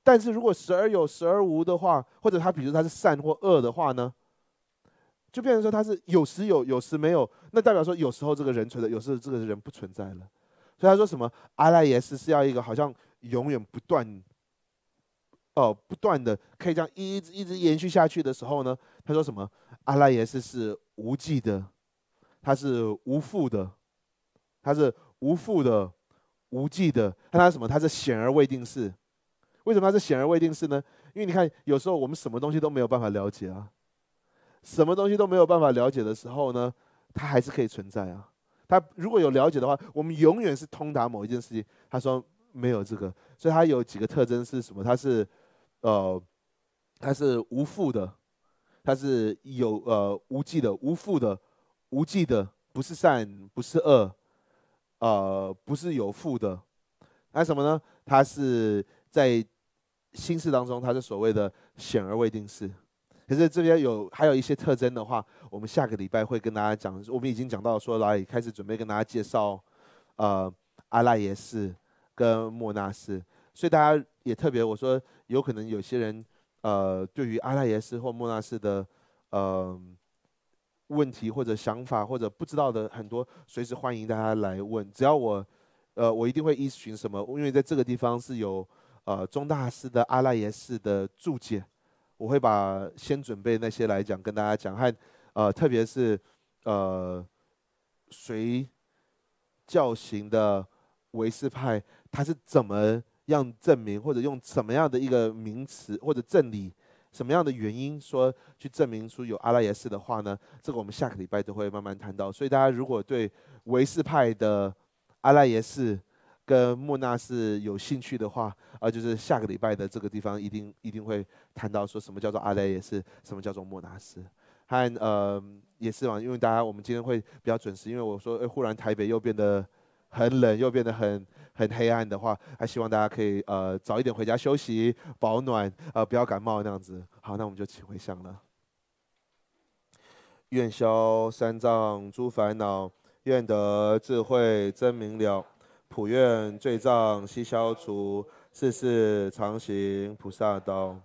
但是如果时而有，时而无的话，或者他比如他是善或恶的话呢？就变成说他是有时有，有时没有，那代表说有时候这个人存在，有时候这个人不存在了。所以他说什么阿赖耶识是要一个好像永远不断，呃，不断的可以这样一直一直延续下去的时候呢？他说什么阿赖耶识是无际的，它是无负的，它是无负的，无际的。他那什么？它是显而未定式。为什么它是显而未定式呢？因为你看有时候我们什么东西都没有办法了解啊。什么东西都没有办法了解的时候呢，它还是可以存在啊。它如果有了解的话，我们永远是通达某一件事情。他说没有这个，所以它有几个特征是什么？它是，呃，它是无负的，它是有呃无忌的，无负的，无忌的，不是善，不是恶，呃，不是有负的，还什么呢？它是在心事当中，它是所谓的显而未定事。可是这边有还有一些特征的话，我们下个礼拜会跟大家讲。我们已经讲到说，来，开始准备跟大家介绍，呃，阿赖耶识跟莫纳斯，所以大家也特别我说，有可能有些人呃，对于阿赖耶识或莫纳斯的呃问题或者想法或者不知道的很多，随时欢迎大家来问，只要我呃我一定会咨询什么，因为在这个地方是有呃中大师的阿赖耶识的注解。我会把先准备那些来讲跟大家讲，和，呃，特别是，呃，谁教行的维斯派，他是怎么样证明，或者用什么样的一个名词或者证理，什么样的原因说去证明出有阿拉耶斯的话呢？这个我们下个礼拜都会慢慢谈到。所以大家如果对维斯派的阿拉耶斯，跟莫那斯有兴趣的话，啊，就是下个礼拜的这个地方一定一定会谈到说什么叫做阿雷也是什么叫做莫那斯，和呃也是嘛，因为大家我们今天会比较准时，因为我说忽然台北又变得很冷，又变得很很黑暗的话，还希望大家可以呃早一点回家休息保暖，呃不要感冒那样子。好，那我们就请回香了。愿消三藏诸烦恼，愿得智慧真明了。普愿罪障悉消除，世世常行菩萨道。